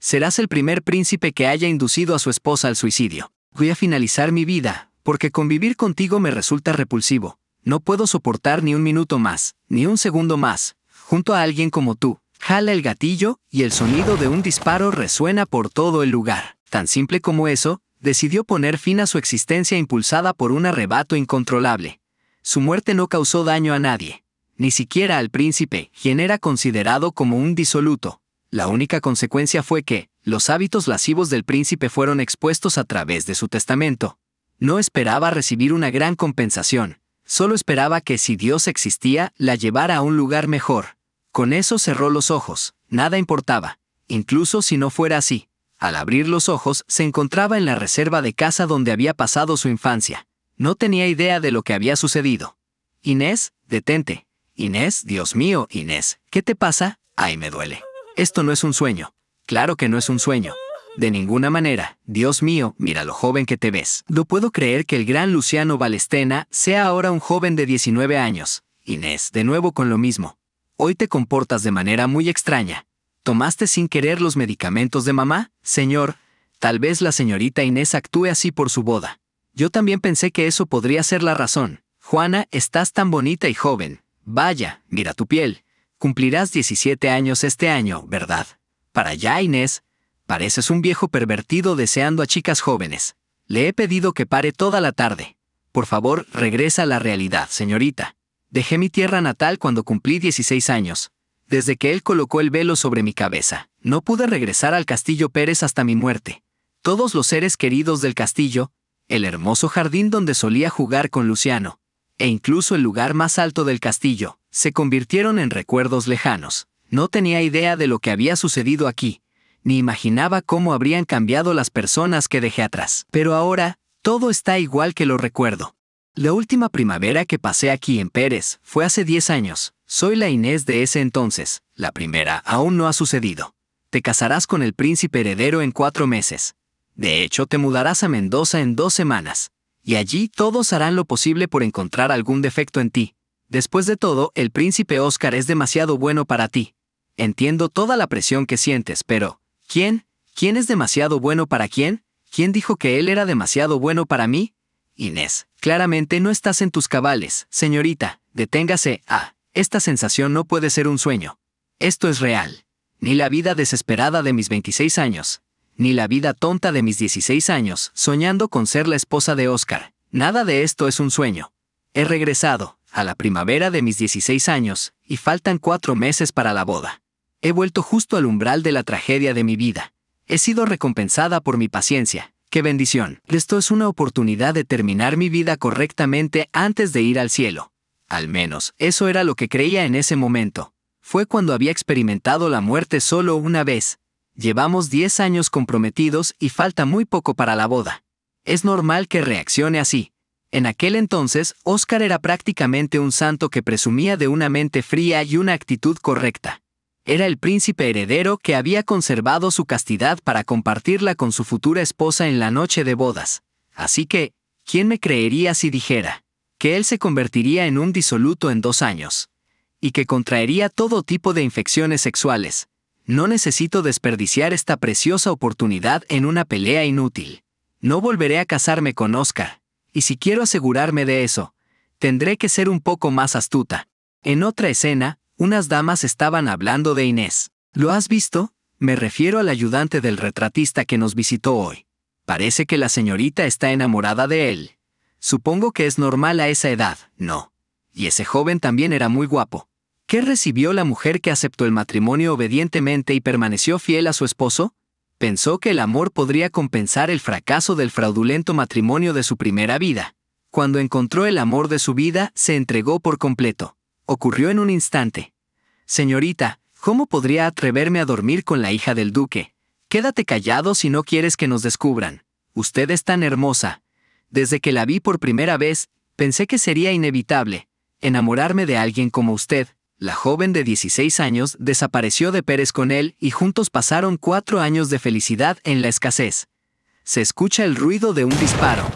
Serás el primer príncipe que haya inducido a su esposa al suicidio. Voy a finalizar mi vida, porque convivir contigo me resulta repulsivo. No puedo soportar ni un minuto más, ni un segundo más junto a alguien como tú. Jala el gatillo y el sonido de un disparo resuena por todo el lugar. Tan simple como eso, decidió poner fin a su existencia impulsada por un arrebato incontrolable. Su muerte no causó daño a nadie, ni siquiera al príncipe, quien era considerado como un disoluto. La única consecuencia fue que, los hábitos lascivos del príncipe fueron expuestos a través de su testamento. No esperaba recibir una gran compensación, solo esperaba que si Dios existía, la llevara a un lugar mejor. Con eso cerró los ojos, nada importaba, incluso si no fuera así. Al abrir los ojos se encontraba en la reserva de casa donde había pasado su infancia. No tenía idea de lo que había sucedido. Inés, detente. Inés, Dios mío, Inés, ¿qué te pasa? Ay, me duele. Esto no es un sueño. Claro que no es un sueño. De ninguna manera, Dios mío, mira lo joven que te ves. No puedo creer que el gran Luciano Balestena sea ahora un joven de 19 años. Inés, de nuevo con lo mismo. Hoy te comportas de manera muy extraña. ¿Tomaste sin querer los medicamentos de mamá? Señor, tal vez la señorita Inés actúe así por su boda. Yo también pensé que eso podría ser la razón. Juana, estás tan bonita y joven. Vaya, mira tu piel. Cumplirás 17 años este año, ¿verdad? Para ya, Inés. Pareces un viejo pervertido deseando a chicas jóvenes. Le he pedido que pare toda la tarde. Por favor, regresa a la realidad, señorita. Dejé mi tierra natal cuando cumplí 16 años. Desde que él colocó el velo sobre mi cabeza, no pude regresar al castillo Pérez hasta mi muerte. Todos los seres queridos del castillo, el hermoso jardín donde solía jugar con Luciano, e incluso el lugar más alto del castillo, se convirtieron en recuerdos lejanos. No tenía idea de lo que había sucedido aquí, ni imaginaba cómo habrían cambiado las personas que dejé atrás. Pero ahora, todo está igual que lo recuerdo. La última primavera que pasé aquí en Pérez fue hace 10 años. Soy la Inés de ese entonces. La primera aún no ha sucedido. Te casarás con el príncipe heredero en cuatro meses. De hecho, te mudarás a Mendoza en dos semanas. Y allí todos harán lo posible por encontrar algún defecto en ti. Después de todo, el príncipe Oscar es demasiado bueno para ti. Entiendo toda la presión que sientes, pero ¿quién? ¿Quién es demasiado bueno para quién? ¿Quién dijo que él era demasiado bueno para mí? Inés, claramente no estás en tus cabales, señorita, deténgase, ah, esta sensación no puede ser un sueño. Esto es real. Ni la vida desesperada de mis 26 años, ni la vida tonta de mis 16 años, soñando con ser la esposa de Oscar. Nada de esto es un sueño. He regresado, a la primavera de mis 16 años, y faltan cuatro meses para la boda. He vuelto justo al umbral de la tragedia de mi vida. He sido recompensada por mi paciencia, ¡Qué bendición! Esto es una oportunidad de terminar mi vida correctamente antes de ir al cielo. Al menos, eso era lo que creía en ese momento. Fue cuando había experimentado la muerte solo una vez. Llevamos 10 años comprometidos y falta muy poco para la boda. Es normal que reaccione así. En aquel entonces, Oscar era prácticamente un santo que presumía de una mente fría y una actitud correcta era el príncipe heredero que había conservado su castidad para compartirla con su futura esposa en la noche de bodas. Así que, ¿quién me creería si dijera que él se convertiría en un disoluto en dos años? Y que contraería todo tipo de infecciones sexuales. No necesito desperdiciar esta preciosa oportunidad en una pelea inútil. No volveré a casarme con Oscar. Y si quiero asegurarme de eso, tendré que ser un poco más astuta. En otra escena, unas damas estaban hablando de Inés. ¿Lo has visto? Me refiero al ayudante del retratista que nos visitó hoy. Parece que la señorita está enamorada de él. Supongo que es normal a esa edad, ¿no? Y ese joven también era muy guapo. ¿Qué recibió la mujer que aceptó el matrimonio obedientemente y permaneció fiel a su esposo? Pensó que el amor podría compensar el fracaso del fraudulento matrimonio de su primera vida. Cuando encontró el amor de su vida, se entregó por completo ocurrió en un instante. Señorita, ¿cómo podría atreverme a dormir con la hija del duque? Quédate callado si no quieres que nos descubran. Usted es tan hermosa. Desde que la vi por primera vez, pensé que sería inevitable enamorarme de alguien como usted. La joven de 16 años desapareció de Pérez con él y juntos pasaron cuatro años de felicidad en la escasez. Se escucha el ruido de un disparo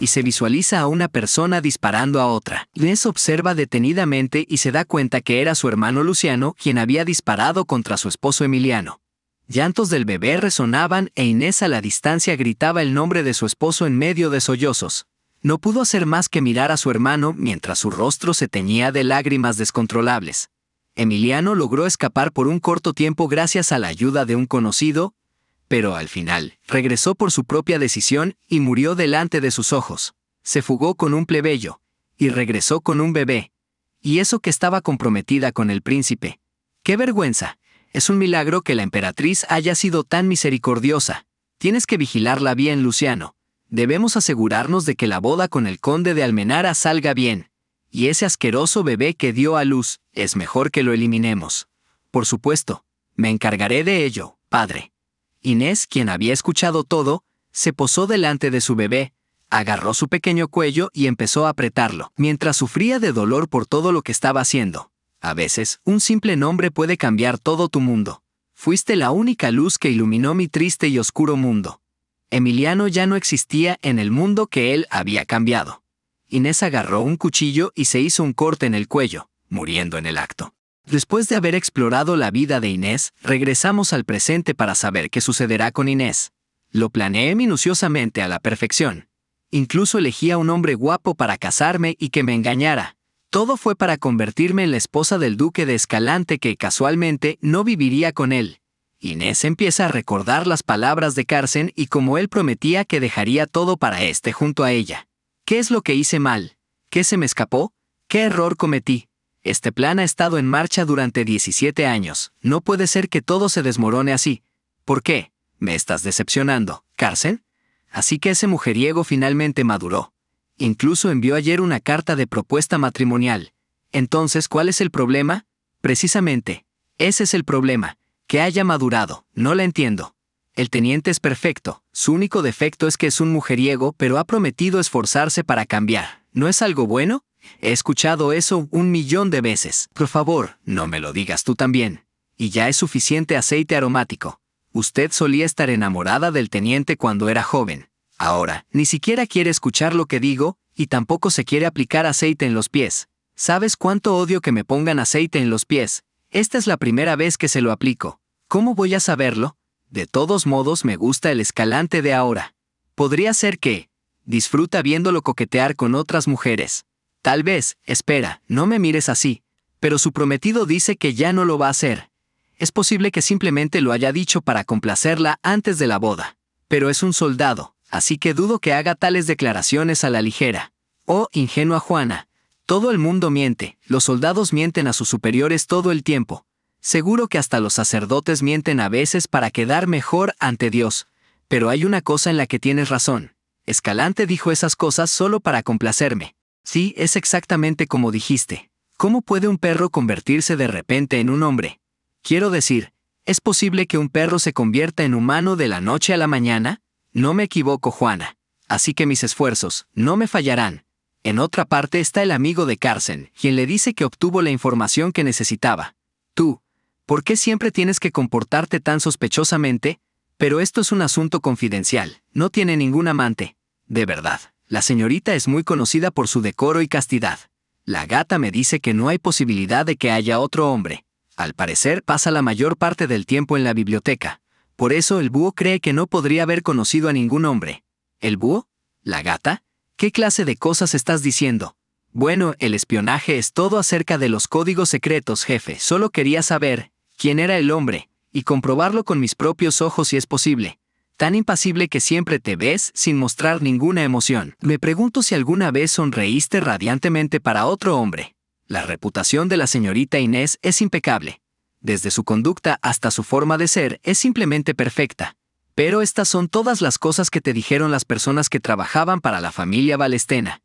y se visualiza a una persona disparando a otra. Inés observa detenidamente y se da cuenta que era su hermano Luciano quien había disparado contra su esposo Emiliano. Llantos del bebé resonaban e Inés a la distancia gritaba el nombre de su esposo en medio de sollozos. No pudo hacer más que mirar a su hermano mientras su rostro se teñía de lágrimas descontrolables. Emiliano logró escapar por un corto tiempo gracias a la ayuda de un conocido, pero al final, regresó por su propia decisión y murió delante de sus ojos. Se fugó con un plebeyo, y regresó con un bebé. Y eso que estaba comprometida con el príncipe. ¡Qué vergüenza! Es un milagro que la emperatriz haya sido tan misericordiosa. Tienes que vigilarla bien, Luciano. Debemos asegurarnos de que la boda con el conde de Almenara salga bien. Y ese asqueroso bebé que dio a luz, es mejor que lo eliminemos. Por supuesto, me encargaré de ello, padre. Inés, quien había escuchado todo, se posó delante de su bebé, agarró su pequeño cuello y empezó a apretarlo, mientras sufría de dolor por todo lo que estaba haciendo. A veces, un simple nombre puede cambiar todo tu mundo. Fuiste la única luz que iluminó mi triste y oscuro mundo. Emiliano ya no existía en el mundo que él había cambiado. Inés agarró un cuchillo y se hizo un corte en el cuello, muriendo en el acto. Después de haber explorado la vida de Inés, regresamos al presente para saber qué sucederá con Inés. Lo planeé minuciosamente a la perfección. Incluso elegí a un hombre guapo para casarme y que me engañara. Todo fue para convertirme en la esposa del duque de Escalante que casualmente no viviría con él. Inés empieza a recordar las palabras de Carson y como él prometía que dejaría todo para este junto a ella. ¿Qué es lo que hice mal? ¿Qué se me escapó? ¿Qué error cometí? Este plan ha estado en marcha durante 17 años. No puede ser que todo se desmorone así. ¿Por qué? Me estás decepcionando. ¿Cárcel? Así que ese mujeriego finalmente maduró. Incluso envió ayer una carta de propuesta matrimonial. Entonces, ¿cuál es el problema? Precisamente, ese es el problema, que haya madurado, no la entiendo. El teniente es perfecto, su único defecto es que es un mujeriego, pero ha prometido esforzarse para cambiar. ¿No es algo bueno? He escuchado eso un millón de veces. Por favor, no me lo digas tú también. Y ya es suficiente aceite aromático. Usted solía estar enamorada del teniente cuando era joven. Ahora, ni siquiera quiere escuchar lo que digo, y tampoco se quiere aplicar aceite en los pies. ¿Sabes cuánto odio que me pongan aceite en los pies? Esta es la primera vez que se lo aplico. ¿Cómo voy a saberlo? De todos modos me gusta el escalante de ahora. Podría ser que... Disfruta viéndolo coquetear con otras mujeres. Tal vez, espera, no me mires así. Pero su prometido dice que ya no lo va a hacer. Es posible que simplemente lo haya dicho para complacerla antes de la boda. Pero es un soldado, así que dudo que haga tales declaraciones a la ligera. Oh, ingenua Juana. Todo el mundo miente, los soldados mienten a sus superiores todo el tiempo. Seguro que hasta los sacerdotes mienten a veces para quedar mejor ante Dios. Pero hay una cosa en la que tienes razón. Escalante dijo esas cosas solo para complacerme. Sí, es exactamente como dijiste. ¿Cómo puede un perro convertirse de repente en un hombre? Quiero decir, ¿es posible que un perro se convierta en humano de la noche a la mañana? No me equivoco, Juana. Así que mis esfuerzos no me fallarán. En otra parte está el amigo de Carson, quien le dice que obtuvo la información que necesitaba. Tú, ¿por qué siempre tienes que comportarte tan sospechosamente? Pero esto es un asunto confidencial, no tiene ningún amante. De verdad. La señorita es muy conocida por su decoro y castidad. La gata me dice que no hay posibilidad de que haya otro hombre. Al parecer pasa la mayor parte del tiempo en la biblioteca. Por eso el búho cree que no podría haber conocido a ningún hombre. ¿El búho? ¿La gata? ¿Qué clase de cosas estás diciendo? Bueno, el espionaje es todo acerca de los códigos secretos, jefe. Solo quería saber quién era el hombre y comprobarlo con mis propios ojos si es posible tan impasible que siempre te ves sin mostrar ninguna emoción. Me pregunto si alguna vez sonreíste radiantemente para otro hombre. La reputación de la señorita Inés es impecable. Desde su conducta hasta su forma de ser es simplemente perfecta. Pero estas son todas las cosas que te dijeron las personas que trabajaban para la familia Valestena.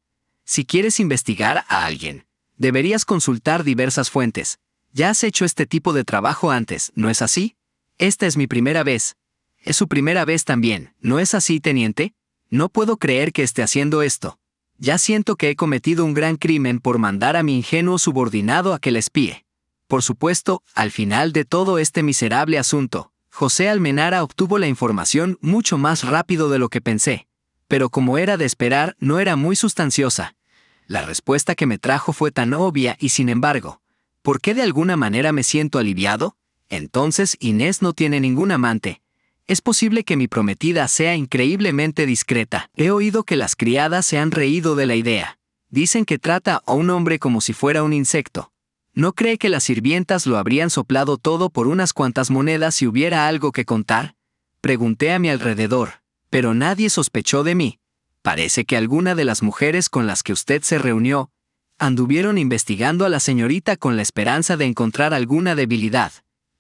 Si quieres investigar a alguien, deberías consultar diversas fuentes. Ya has hecho este tipo de trabajo antes, ¿no es así? Esta es mi primera vez. Es su primera vez también, ¿no es así, teniente? No puedo creer que esté haciendo esto. Ya siento que he cometido un gran crimen por mandar a mi ingenuo subordinado a que le espíe. Por supuesto, al final de todo este miserable asunto, José Almenara obtuvo la información mucho más rápido de lo que pensé. Pero como era de esperar, no era muy sustanciosa. La respuesta que me trajo fue tan obvia y sin embargo, ¿por qué de alguna manera me siento aliviado? Entonces Inés no tiene ningún amante, es posible que mi prometida sea increíblemente discreta. He oído que las criadas se han reído de la idea. Dicen que trata a un hombre como si fuera un insecto. ¿No cree que las sirvientas lo habrían soplado todo por unas cuantas monedas si hubiera algo que contar? Pregunté a mi alrededor, pero nadie sospechó de mí. Parece que alguna de las mujeres con las que usted se reunió anduvieron investigando a la señorita con la esperanza de encontrar alguna debilidad.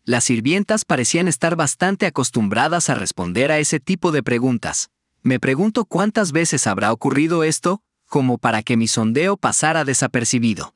Las sirvientas parecían estar bastante acostumbradas a responder a ese tipo de preguntas. Me pregunto cuántas veces habrá ocurrido esto, como para que mi sondeo pasara desapercibido.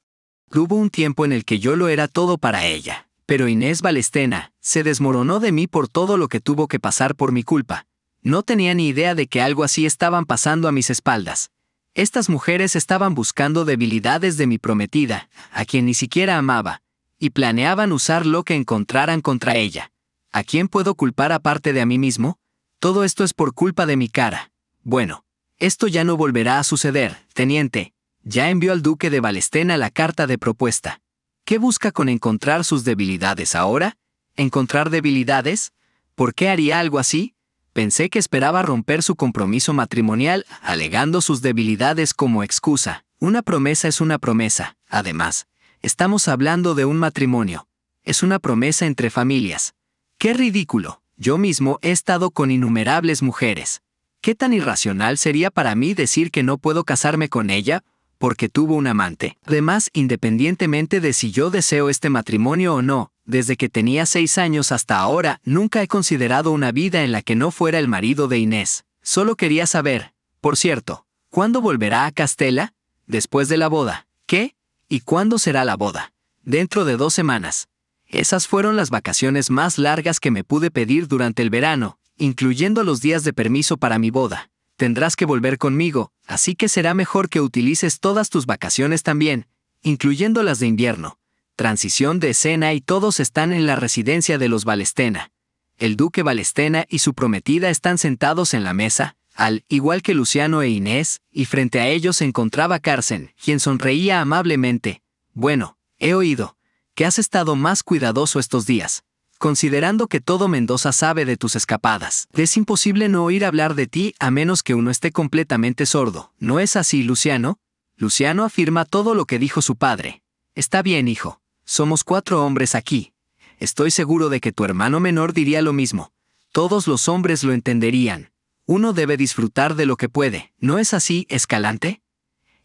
Hubo un tiempo en el que yo lo era todo para ella, pero Inés Balestena se desmoronó de mí por todo lo que tuvo que pasar por mi culpa. No tenía ni idea de que algo así estaban pasando a mis espaldas. Estas mujeres estaban buscando debilidades de mi prometida, a quien ni siquiera amaba, y planeaban usar lo que encontraran contra ella. ¿A quién puedo culpar aparte de a mí mismo? Todo esto es por culpa de mi cara. Bueno, esto ya no volverá a suceder, teniente. Ya envió al duque de Balestena la carta de propuesta. ¿Qué busca con encontrar sus debilidades ahora? ¿Encontrar debilidades? ¿Por qué haría algo así? Pensé que esperaba romper su compromiso matrimonial, alegando sus debilidades como excusa. Una promesa es una promesa. Además, Estamos hablando de un matrimonio. Es una promesa entre familias. ¡Qué ridículo! Yo mismo he estado con innumerables mujeres. ¿Qué tan irracional sería para mí decir que no puedo casarme con ella porque tuvo un amante? Además, independientemente de si yo deseo este matrimonio o no, desde que tenía seis años hasta ahora nunca he considerado una vida en la que no fuera el marido de Inés. Solo quería saber, por cierto, ¿cuándo volverá a Castela? Después de la boda. ¿Qué? ¿Y cuándo será la boda? Dentro de dos semanas. Esas fueron las vacaciones más largas que me pude pedir durante el verano, incluyendo los días de permiso para mi boda. Tendrás que volver conmigo, así que será mejor que utilices todas tus vacaciones también, incluyendo las de invierno. Transición de escena y todos están en la residencia de los Balestena. El duque Balestena y su prometida están sentados en la mesa, al igual que Luciano e Inés, y frente a ellos se encontraba Carsen, quien sonreía amablemente. Bueno, he oído, que has estado más cuidadoso estos días. Considerando que todo Mendoza sabe de tus escapadas, es imposible no oír hablar de ti a menos que uno esté completamente sordo. ¿No es así, Luciano? Luciano afirma todo lo que dijo su padre. Está bien, hijo. Somos cuatro hombres aquí. Estoy seguro de que tu hermano menor diría lo mismo. Todos los hombres lo entenderían. Uno debe disfrutar de lo que puede, ¿no es así, Escalante?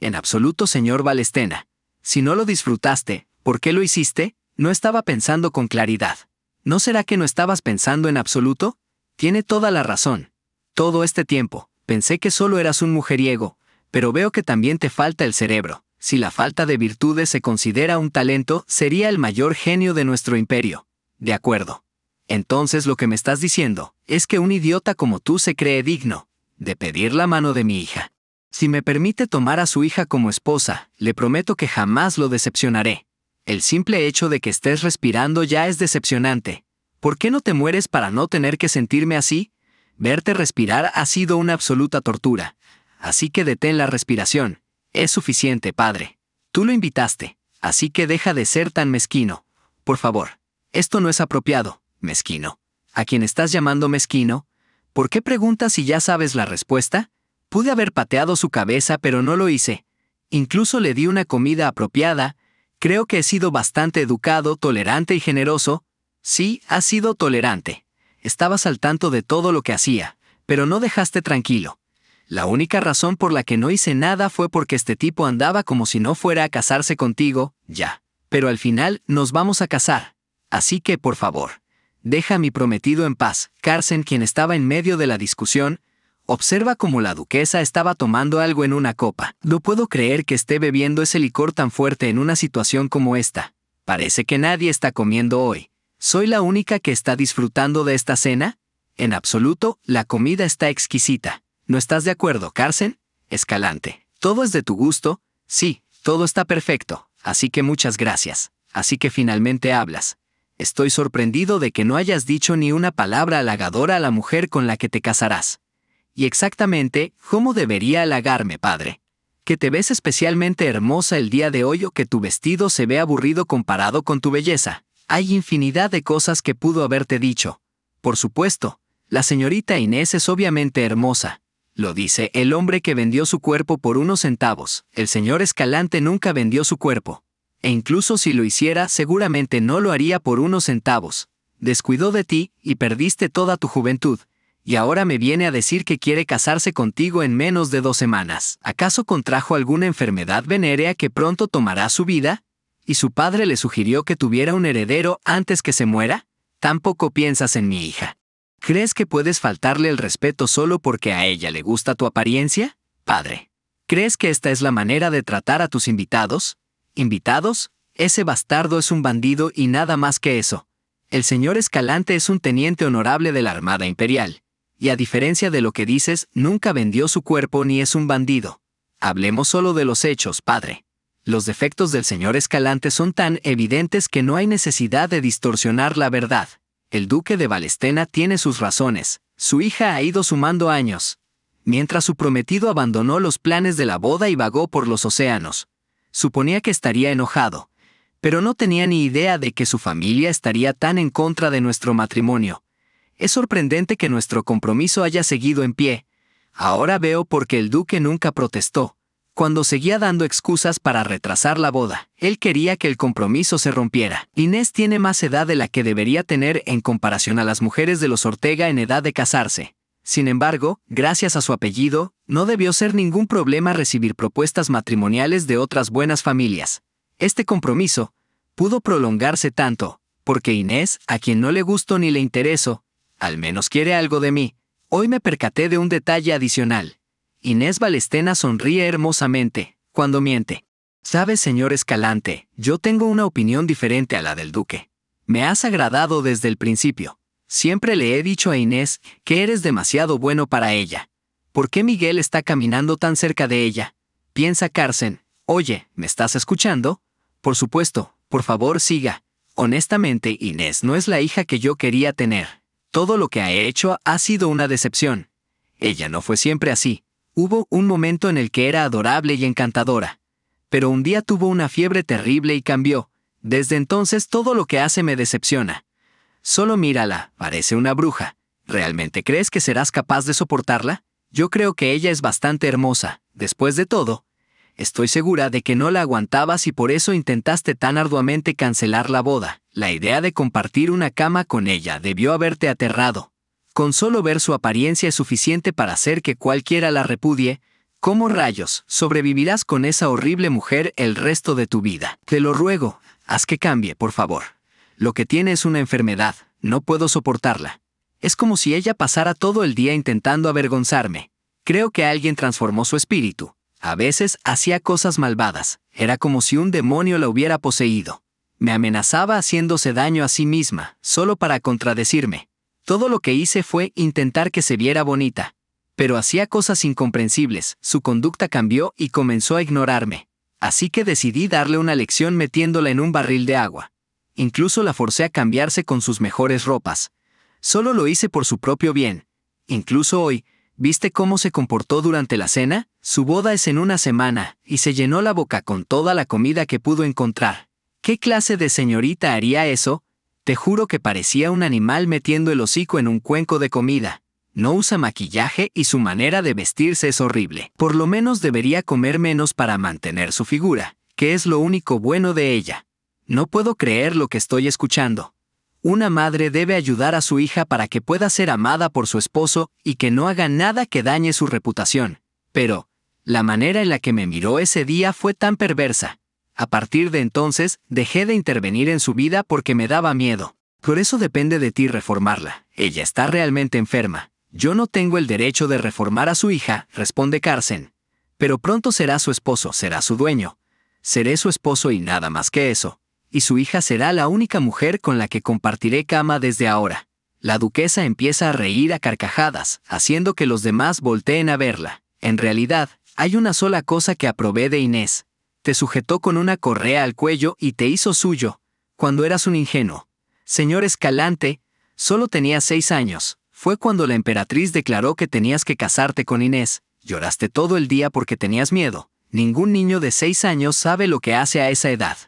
En absoluto, señor Balestena. Si no lo disfrutaste, ¿por qué lo hiciste? No estaba pensando con claridad. ¿No será que no estabas pensando en absoluto? Tiene toda la razón. Todo este tiempo, pensé que solo eras un mujeriego, pero veo que también te falta el cerebro. Si la falta de virtudes se considera un talento, sería el mayor genio de nuestro imperio. De acuerdo. Entonces lo que me estás diciendo es que un idiota como tú se cree digno de pedir la mano de mi hija. Si me permite tomar a su hija como esposa, le prometo que jamás lo decepcionaré. El simple hecho de que estés respirando ya es decepcionante. ¿Por qué no te mueres para no tener que sentirme así? Verte respirar ha sido una absoluta tortura. Así que detén la respiración. Es suficiente, padre. Tú lo invitaste, así que deja de ser tan mezquino. Por favor, esto no es apropiado mezquino. ¿A quién estás llamando mezquino? ¿Por qué preguntas si ya sabes la respuesta? Pude haber pateado su cabeza, pero no lo hice. Incluso le di una comida apropiada. Creo que he sido bastante educado, tolerante y generoso. Sí, has sido tolerante. Estabas al tanto de todo lo que hacía, pero no dejaste tranquilo. La única razón por la que no hice nada fue porque este tipo andaba como si no fuera a casarse contigo, ya. Pero al final nos vamos a casar. Así que, por favor, Deja mi prometido en paz. Carsen, quien estaba en medio de la discusión, observa cómo la duquesa estaba tomando algo en una copa. No puedo creer que esté bebiendo ese licor tan fuerte en una situación como esta. Parece que nadie está comiendo hoy. ¿Soy la única que está disfrutando de esta cena? En absoluto, la comida está exquisita. ¿No estás de acuerdo, Carsen? Escalante. ¿Todo es de tu gusto? Sí, todo está perfecto. Así que muchas gracias. Así que finalmente hablas. Estoy sorprendido de que no hayas dicho ni una palabra halagadora a la mujer con la que te casarás. Y exactamente, ¿cómo debería halagarme, padre? ¿Que te ves especialmente hermosa el día de hoy o que tu vestido se ve aburrido comparado con tu belleza? Hay infinidad de cosas que pudo haberte dicho. Por supuesto, la señorita Inés es obviamente hermosa. Lo dice el hombre que vendió su cuerpo por unos centavos. El señor Escalante nunca vendió su cuerpo e incluso si lo hiciera seguramente no lo haría por unos centavos. Descuidó de ti y perdiste toda tu juventud, y ahora me viene a decir que quiere casarse contigo en menos de dos semanas. ¿Acaso contrajo alguna enfermedad venérea que pronto tomará su vida? ¿Y su padre le sugirió que tuviera un heredero antes que se muera? Tampoco piensas en mi hija. ¿Crees que puedes faltarle el respeto solo porque a ella le gusta tu apariencia? Padre. ¿Crees que esta es la manera de tratar a tus invitados? Invitados, ese bastardo es un bandido y nada más que eso. El señor Escalante es un teniente honorable de la Armada Imperial, y a diferencia de lo que dices, nunca vendió su cuerpo ni es un bandido. Hablemos solo de los hechos, padre. Los defectos del señor Escalante son tan evidentes que no hay necesidad de distorsionar la verdad. El duque de Valestena tiene sus razones. Su hija ha ido sumando años. Mientras su prometido abandonó los planes de la boda y vagó por los océanos, Suponía que estaría enojado, pero no tenía ni idea de que su familia estaría tan en contra de nuestro matrimonio. Es sorprendente que nuestro compromiso haya seguido en pie. Ahora veo por qué el duque nunca protestó. Cuando seguía dando excusas para retrasar la boda, él quería que el compromiso se rompiera. Inés tiene más edad de la que debería tener en comparación a las mujeres de los Ortega en edad de casarse. Sin embargo, gracias a su apellido, no debió ser ningún problema recibir propuestas matrimoniales de otras buenas familias. Este compromiso pudo prolongarse tanto, porque Inés, a quien no le gusto ni le intereso, al menos quiere algo de mí. Hoy me percaté de un detalle adicional. Inés Balestena sonríe hermosamente, cuando miente. Sabes, señor Escalante, yo tengo una opinión diferente a la del duque. Me has agradado desde el principio. Siempre le he dicho a Inés que eres demasiado bueno para ella. ¿Por qué Miguel está caminando tan cerca de ella? Piensa Carsen. Oye, ¿me estás escuchando? Por supuesto, por favor siga. Honestamente, Inés no es la hija que yo quería tener. Todo lo que ha hecho ha sido una decepción. Ella no fue siempre así. Hubo un momento en el que era adorable y encantadora. Pero un día tuvo una fiebre terrible y cambió. Desde entonces todo lo que hace me decepciona. Solo mírala, parece una bruja. ¿Realmente crees que serás capaz de soportarla? Yo creo que ella es bastante hermosa, después de todo. Estoy segura de que no la aguantabas y por eso intentaste tan arduamente cancelar la boda. La idea de compartir una cama con ella debió haberte aterrado. Con solo ver su apariencia es suficiente para hacer que cualquiera la repudie. ¿Cómo rayos sobrevivirás con esa horrible mujer el resto de tu vida? Te lo ruego, haz que cambie, por favor. Lo que tiene es una enfermedad, no puedo soportarla. Es como si ella pasara todo el día intentando avergonzarme. Creo que alguien transformó su espíritu. A veces hacía cosas malvadas, era como si un demonio la hubiera poseído. Me amenazaba haciéndose daño a sí misma, solo para contradecirme. Todo lo que hice fue intentar que se viera bonita. Pero hacía cosas incomprensibles, su conducta cambió y comenzó a ignorarme. Así que decidí darle una lección metiéndola en un barril de agua. Incluso la forcé a cambiarse con sus mejores ropas. Solo lo hice por su propio bien. Incluso hoy, ¿viste cómo se comportó durante la cena? Su boda es en una semana, y se llenó la boca con toda la comida que pudo encontrar. ¿Qué clase de señorita haría eso? Te juro que parecía un animal metiendo el hocico en un cuenco de comida. No usa maquillaje y su manera de vestirse es horrible. Por lo menos debería comer menos para mantener su figura, que es lo único bueno de ella. No puedo creer lo que estoy escuchando. Una madre debe ayudar a su hija para que pueda ser amada por su esposo y que no haga nada que dañe su reputación. Pero, la manera en la que me miró ese día fue tan perversa. A partir de entonces, dejé de intervenir en su vida porque me daba miedo. Por eso depende de ti reformarla. Ella está realmente enferma. Yo no tengo el derecho de reformar a su hija, responde Carson. Pero pronto será su esposo, será su dueño. Seré su esposo y nada más que eso y su hija será la única mujer con la que compartiré cama desde ahora. La duquesa empieza a reír a carcajadas, haciendo que los demás volteen a verla. En realidad, hay una sola cosa que aprobé de Inés. Te sujetó con una correa al cuello y te hizo suyo, cuando eras un ingenuo. Señor Escalante, solo tenía seis años. Fue cuando la emperatriz declaró que tenías que casarte con Inés. Lloraste todo el día porque tenías miedo. Ningún niño de seis años sabe lo que hace a esa edad.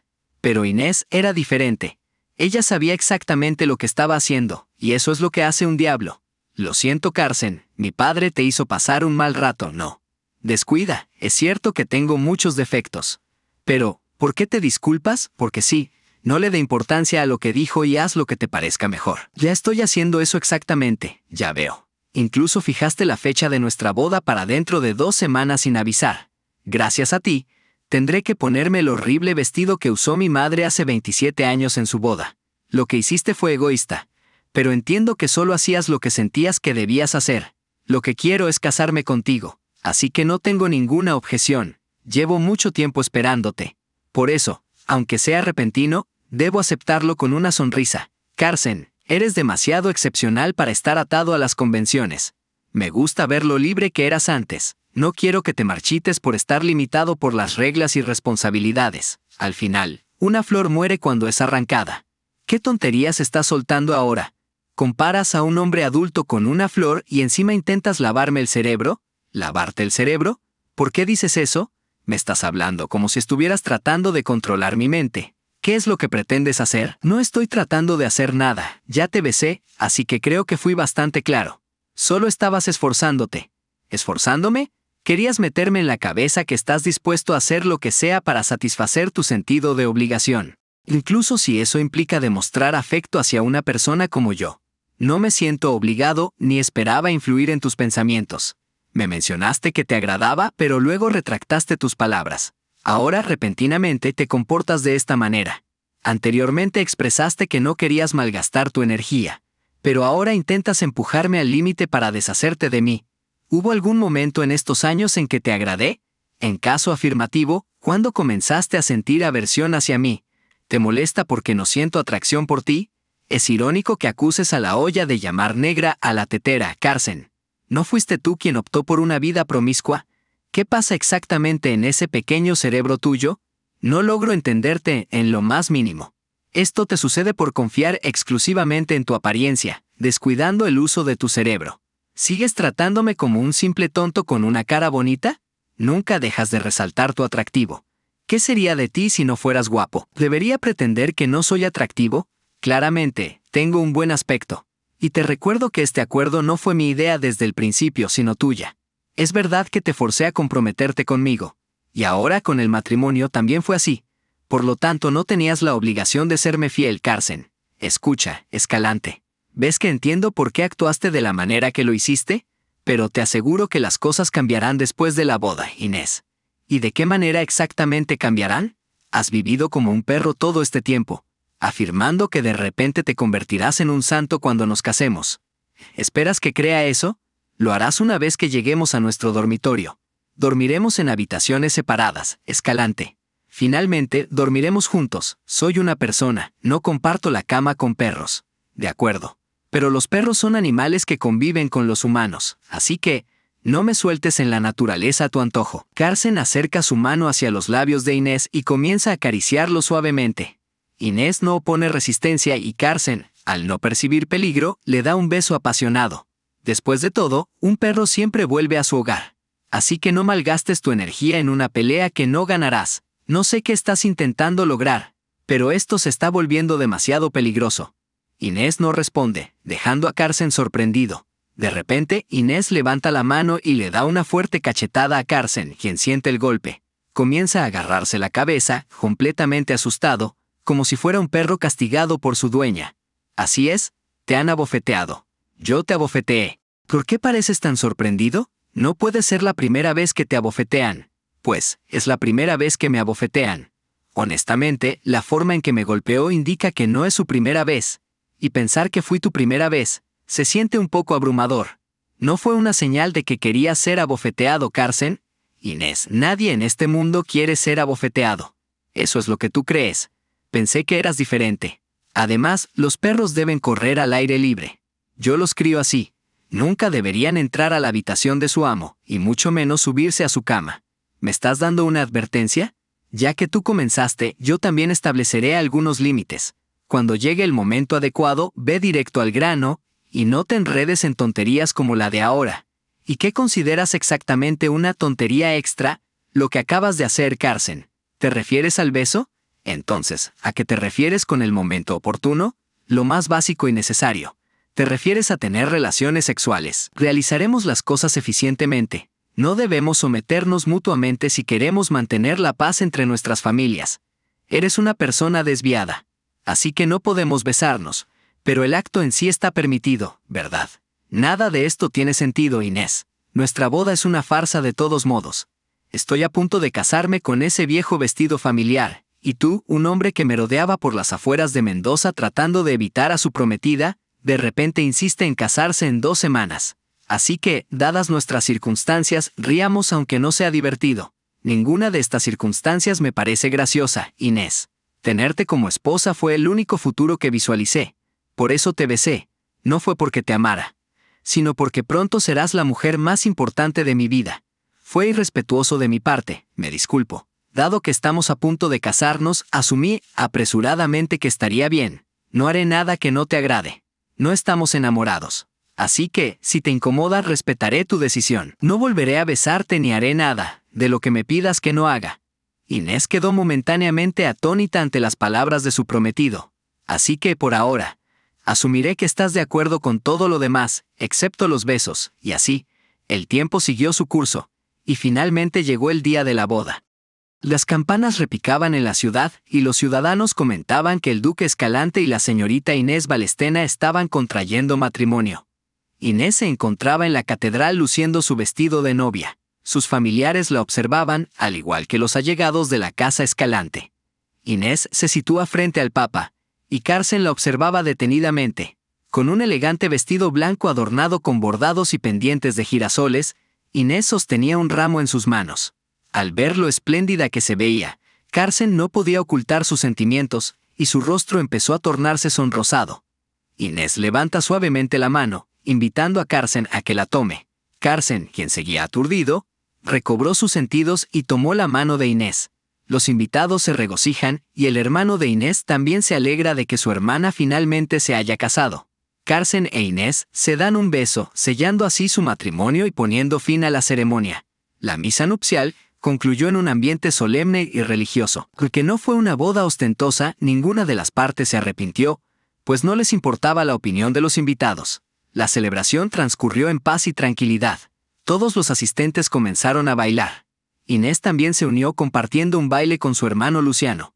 Pero Inés era diferente. Ella sabía exactamente lo que estaba haciendo, y eso es lo que hace un diablo. Lo siento, Carsen, mi padre te hizo pasar un mal rato, no. Descuida, es cierto que tengo muchos defectos. Pero, ¿por qué te disculpas? Porque sí, no le dé importancia a lo que dijo y haz lo que te parezca mejor. Ya estoy haciendo eso exactamente, ya veo. Incluso fijaste la fecha de nuestra boda para dentro de dos semanas sin avisar. Gracias a ti, Tendré que ponerme el horrible vestido que usó mi madre hace 27 años en su boda. Lo que hiciste fue egoísta, pero entiendo que solo hacías lo que sentías que debías hacer. Lo que quiero es casarme contigo, así que no tengo ninguna objeción. Llevo mucho tiempo esperándote. Por eso, aunque sea repentino, debo aceptarlo con una sonrisa. Carsen, eres demasiado excepcional para estar atado a las convenciones. Me gusta ver lo libre que eras antes. No quiero que te marchites por estar limitado por las reglas y responsabilidades. Al final, una flor muere cuando es arrancada. ¿Qué tonterías estás soltando ahora? ¿Comparas a un hombre adulto con una flor y encima intentas lavarme el cerebro? ¿Lavarte el cerebro? ¿Por qué dices eso? Me estás hablando como si estuvieras tratando de controlar mi mente. ¿Qué es lo que pretendes hacer? No estoy tratando de hacer nada. Ya te besé, así que creo que fui bastante claro. Solo estabas esforzándote. ¿Esforzándome? Querías meterme en la cabeza que estás dispuesto a hacer lo que sea para satisfacer tu sentido de obligación, incluso si eso implica demostrar afecto hacia una persona como yo. No me siento obligado ni esperaba influir en tus pensamientos. Me mencionaste que te agradaba, pero luego retractaste tus palabras. Ahora repentinamente te comportas de esta manera. Anteriormente expresaste que no querías malgastar tu energía, pero ahora intentas empujarme al límite para deshacerte de mí. ¿Hubo algún momento en estos años en que te agradé? En caso afirmativo, ¿cuándo comenzaste a sentir aversión hacia mí? ¿Te molesta porque no siento atracción por ti? Es irónico que acuses a la olla de llamar negra a la tetera, Carson. ¿No fuiste tú quien optó por una vida promiscua? ¿Qué pasa exactamente en ese pequeño cerebro tuyo? No logro entenderte en lo más mínimo. Esto te sucede por confiar exclusivamente en tu apariencia, descuidando el uso de tu cerebro. ¿Sigues tratándome como un simple tonto con una cara bonita? Nunca dejas de resaltar tu atractivo. ¿Qué sería de ti si no fueras guapo? ¿Debería pretender que no soy atractivo? Claramente, tengo un buen aspecto. Y te recuerdo que este acuerdo no fue mi idea desde el principio, sino tuya. Es verdad que te forcé a comprometerte conmigo. Y ahora con el matrimonio también fue así. Por lo tanto, no tenías la obligación de serme fiel, Carson. Escucha, Escalante. ¿Ves que entiendo por qué actuaste de la manera que lo hiciste? Pero te aseguro que las cosas cambiarán después de la boda, Inés. ¿Y de qué manera exactamente cambiarán? Has vivido como un perro todo este tiempo, afirmando que de repente te convertirás en un santo cuando nos casemos. ¿Esperas que crea eso? Lo harás una vez que lleguemos a nuestro dormitorio. Dormiremos en habitaciones separadas, escalante. Finalmente, dormiremos juntos. Soy una persona, no comparto la cama con perros. De acuerdo. Pero los perros son animales que conviven con los humanos, así que, no me sueltes en la naturaleza a tu antojo. Carson acerca su mano hacia los labios de Inés y comienza a acariciarlo suavemente. Inés no opone resistencia y Carson, al no percibir peligro, le da un beso apasionado. Después de todo, un perro siempre vuelve a su hogar. Así que no malgastes tu energía en una pelea que no ganarás. No sé qué estás intentando lograr, pero esto se está volviendo demasiado peligroso. Inés no responde, dejando a Carson sorprendido. De repente, Inés levanta la mano y le da una fuerte cachetada a Carson, quien siente el golpe. Comienza a agarrarse la cabeza, completamente asustado, como si fuera un perro castigado por su dueña. Así es, te han abofeteado. Yo te abofeteé. ¿Por qué pareces tan sorprendido? No puede ser la primera vez que te abofetean. Pues, es la primera vez que me abofetean. Honestamente, la forma en que me golpeó indica que no es su primera vez y pensar que fui tu primera vez, se siente un poco abrumador. ¿No fue una señal de que quería ser abofeteado, Carson? Inés, nadie en este mundo quiere ser abofeteado. Eso es lo que tú crees. Pensé que eras diferente. Además, los perros deben correr al aire libre. Yo los crío así. Nunca deberían entrar a la habitación de su amo, y mucho menos subirse a su cama. ¿Me estás dando una advertencia? Ya que tú comenzaste, yo también estableceré algunos límites cuando llegue el momento adecuado, ve directo al grano y no te enredes en tonterías como la de ahora. ¿Y qué consideras exactamente una tontería extra? Lo que acabas de hacer, Carson. ¿Te refieres al beso? Entonces, ¿a qué te refieres con el momento oportuno? Lo más básico y necesario. Te refieres a tener relaciones sexuales. Realizaremos las cosas eficientemente. No debemos someternos mutuamente si queremos mantener la paz entre nuestras familias. Eres una persona desviada así que no podemos besarnos, pero el acto en sí está permitido, ¿verdad? Nada de esto tiene sentido, Inés. Nuestra boda es una farsa de todos modos. Estoy a punto de casarme con ese viejo vestido familiar, y tú, un hombre que merodeaba por las afueras de Mendoza tratando de evitar a su prometida, de repente insiste en casarse en dos semanas. Así que, dadas nuestras circunstancias, ríamos aunque no sea divertido. Ninguna de estas circunstancias me parece graciosa, Inés. Tenerte como esposa fue el único futuro que visualicé. Por eso te besé. No fue porque te amara, sino porque pronto serás la mujer más importante de mi vida. Fue irrespetuoso de mi parte, me disculpo. Dado que estamos a punto de casarnos, asumí apresuradamente que estaría bien. No haré nada que no te agrade. No estamos enamorados. Así que, si te incomoda, respetaré tu decisión. No volveré a besarte ni haré nada de lo que me pidas que no haga. Inés quedó momentáneamente atónita ante las palabras de su prometido. Así que, por ahora, asumiré que estás de acuerdo con todo lo demás, excepto los besos, y así, el tiempo siguió su curso, y finalmente llegó el día de la boda. Las campanas repicaban en la ciudad y los ciudadanos comentaban que el duque Escalante y la señorita Inés Balestena estaban contrayendo matrimonio. Inés se encontraba en la catedral luciendo su vestido de novia. Sus familiares la observaban, al igual que los allegados de la Casa Escalante. Inés se sitúa frente al Papa, y Carsen la observaba detenidamente, con un elegante vestido blanco adornado con bordados y pendientes de girasoles, Inés sostenía un ramo en sus manos. Al ver lo espléndida que se veía, Carsen no podía ocultar sus sentimientos, y su rostro empezó a tornarse sonrosado. Inés levanta suavemente la mano, invitando a Carsen a que la tome. Carsen, quien seguía aturdido, recobró sus sentidos y tomó la mano de Inés. Los invitados se regocijan y el hermano de Inés también se alegra de que su hermana finalmente se haya casado. Carsen e Inés se dan un beso, sellando así su matrimonio y poniendo fin a la ceremonia. La misa nupcial concluyó en un ambiente solemne y religioso. Porque no fue una boda ostentosa, ninguna de las partes se arrepintió, pues no les importaba la opinión de los invitados. La celebración transcurrió en paz y tranquilidad. Todos los asistentes comenzaron a bailar. Inés también se unió compartiendo un baile con su hermano Luciano.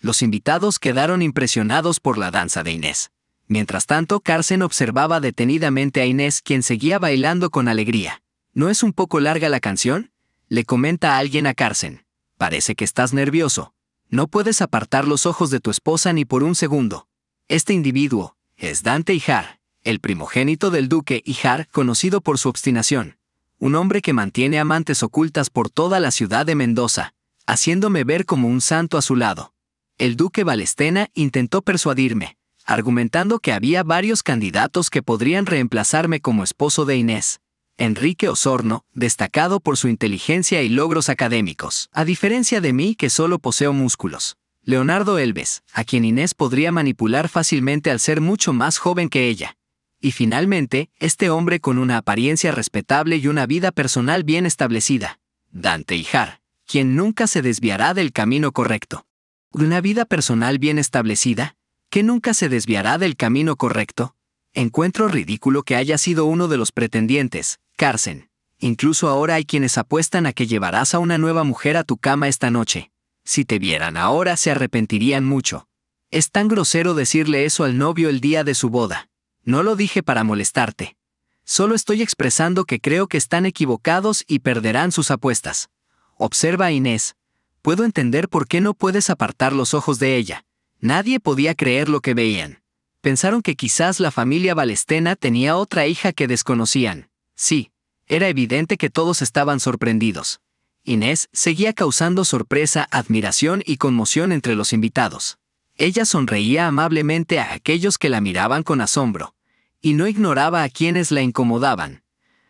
Los invitados quedaron impresionados por la danza de Inés. Mientras tanto, Carsen observaba detenidamente a Inés, quien seguía bailando con alegría. ¿No es un poco larga la canción? Le comenta a alguien a Carsen. Parece que estás nervioso. No puedes apartar los ojos de tu esposa ni por un segundo. Este individuo es Dante Ijar, el primogénito del duque Ijar, conocido por su obstinación un hombre que mantiene amantes ocultas por toda la ciudad de Mendoza, haciéndome ver como un santo a su lado. El duque Balestena intentó persuadirme, argumentando que había varios candidatos que podrían reemplazarme como esposo de Inés. Enrique Osorno, destacado por su inteligencia y logros académicos, a diferencia de mí que solo poseo músculos. Leonardo Elves, a quien Inés podría manipular fácilmente al ser mucho más joven que ella. Y finalmente, este hombre con una apariencia respetable y una vida personal bien establecida, Dante Ijar, quien nunca se desviará del camino correcto. Una vida personal bien establecida, que nunca se desviará del camino correcto. Encuentro ridículo que haya sido uno de los pretendientes, Carsen. Incluso ahora hay quienes apuestan a que llevarás a una nueva mujer a tu cama esta noche. Si te vieran ahora se arrepentirían mucho. Es tan grosero decirle eso al novio el día de su boda. No lo dije para molestarte. Solo estoy expresando que creo que están equivocados y perderán sus apuestas. Observa a Inés. Puedo entender por qué no puedes apartar los ojos de ella. Nadie podía creer lo que veían. Pensaron que quizás la familia Balestena tenía otra hija que desconocían. Sí, era evidente que todos estaban sorprendidos. Inés seguía causando sorpresa, admiración y conmoción entre los invitados. Ella sonreía amablemente a aquellos que la miraban con asombro y no ignoraba a quienes la incomodaban.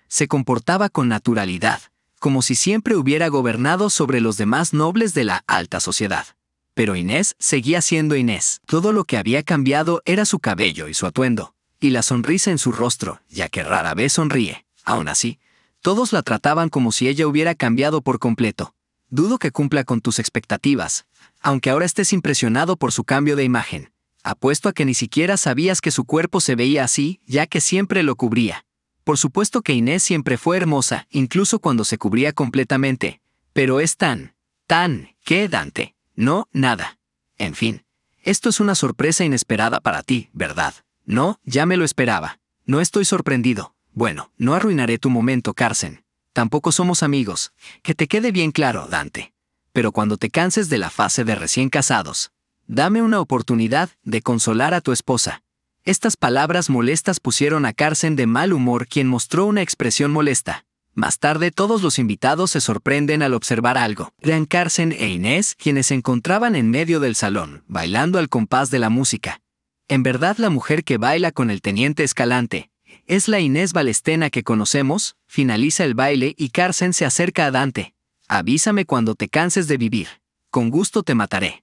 Se comportaba con naturalidad, como si siempre hubiera gobernado sobre los demás nobles de la alta sociedad. Pero Inés seguía siendo Inés. Todo lo que había cambiado era su cabello y su atuendo, y la sonrisa en su rostro, ya que rara vez sonríe. Aún así, todos la trataban como si ella hubiera cambiado por completo. Dudo que cumpla con tus expectativas, aunque ahora estés impresionado por su cambio de imagen. Apuesto a que ni siquiera sabías que su cuerpo se veía así, ya que siempre lo cubría. Por supuesto que Inés siempre fue hermosa, incluso cuando se cubría completamente, pero es tan, tan, ¿qué, Dante, no, nada. En fin, esto es una sorpresa inesperada para ti, ¿verdad? No, ya me lo esperaba. No estoy sorprendido. Bueno, no arruinaré tu momento, Carsen. Tampoco somos amigos. Que te quede bien claro, Dante. Pero cuando te canses de la fase de recién casados, Dame una oportunidad de consolar a tu esposa. Estas palabras molestas pusieron a Carson de mal humor quien mostró una expresión molesta. Más tarde todos los invitados se sorprenden al observar algo. gran Carson e Inés quienes se encontraban en medio del salón, bailando al compás de la música. En verdad la mujer que baila con el teniente Escalante es la Inés Balestena que conocemos, finaliza el baile y Carson se acerca a Dante. Avísame cuando te canses de vivir. Con gusto te mataré.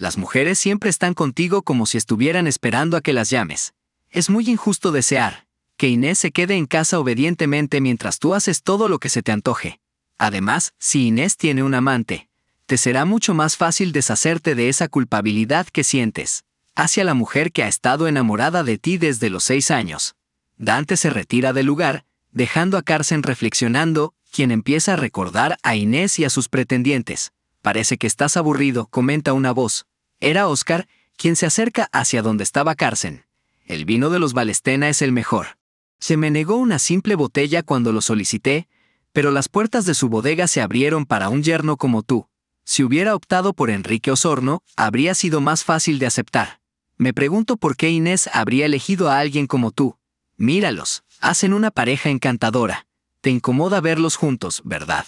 Las mujeres siempre están contigo como si estuvieran esperando a que las llames. Es muy injusto desear que Inés se quede en casa obedientemente mientras tú haces todo lo que se te antoje. Además, si Inés tiene un amante, te será mucho más fácil deshacerte de esa culpabilidad que sientes hacia la mujer que ha estado enamorada de ti desde los seis años. Dante se retira del lugar, dejando a Carson reflexionando, quien empieza a recordar a Inés y a sus pretendientes. Parece que estás aburrido, comenta una voz. Era Oscar, quien se acerca hacia donde estaba Carsen. El vino de los Balestena es el mejor. Se me negó una simple botella cuando lo solicité, pero las puertas de su bodega se abrieron para un yerno como tú. Si hubiera optado por Enrique Osorno, habría sido más fácil de aceptar. Me pregunto por qué Inés habría elegido a alguien como tú. Míralos, hacen una pareja encantadora. Te incomoda verlos juntos, ¿verdad?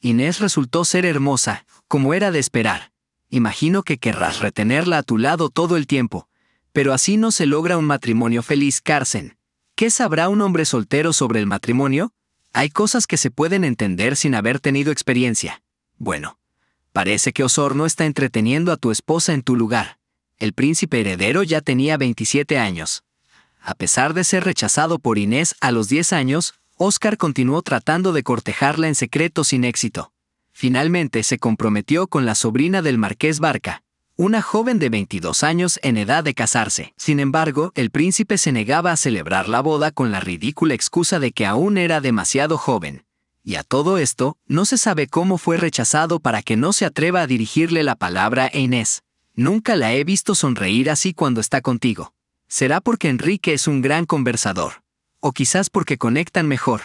Inés resultó ser hermosa, como era de esperar. Imagino que querrás retenerla a tu lado todo el tiempo, pero así no se logra un matrimonio feliz, Carsen. ¿Qué sabrá un hombre soltero sobre el matrimonio? Hay cosas que se pueden entender sin haber tenido experiencia. Bueno, parece que Osorno está entreteniendo a tu esposa en tu lugar. El príncipe heredero ya tenía 27 años. A pesar de ser rechazado por Inés a los 10 años, Oscar continuó tratando de cortejarla en secreto sin éxito. Finalmente se comprometió con la sobrina del marqués Barca, una joven de 22 años en edad de casarse. Sin embargo, el príncipe se negaba a celebrar la boda con la ridícula excusa de que aún era demasiado joven. Y a todo esto, no se sabe cómo fue rechazado para que no se atreva a dirigirle la palabra a Inés. Nunca la he visto sonreír así cuando está contigo. Será porque Enrique es un gran conversador. O quizás porque conectan mejor.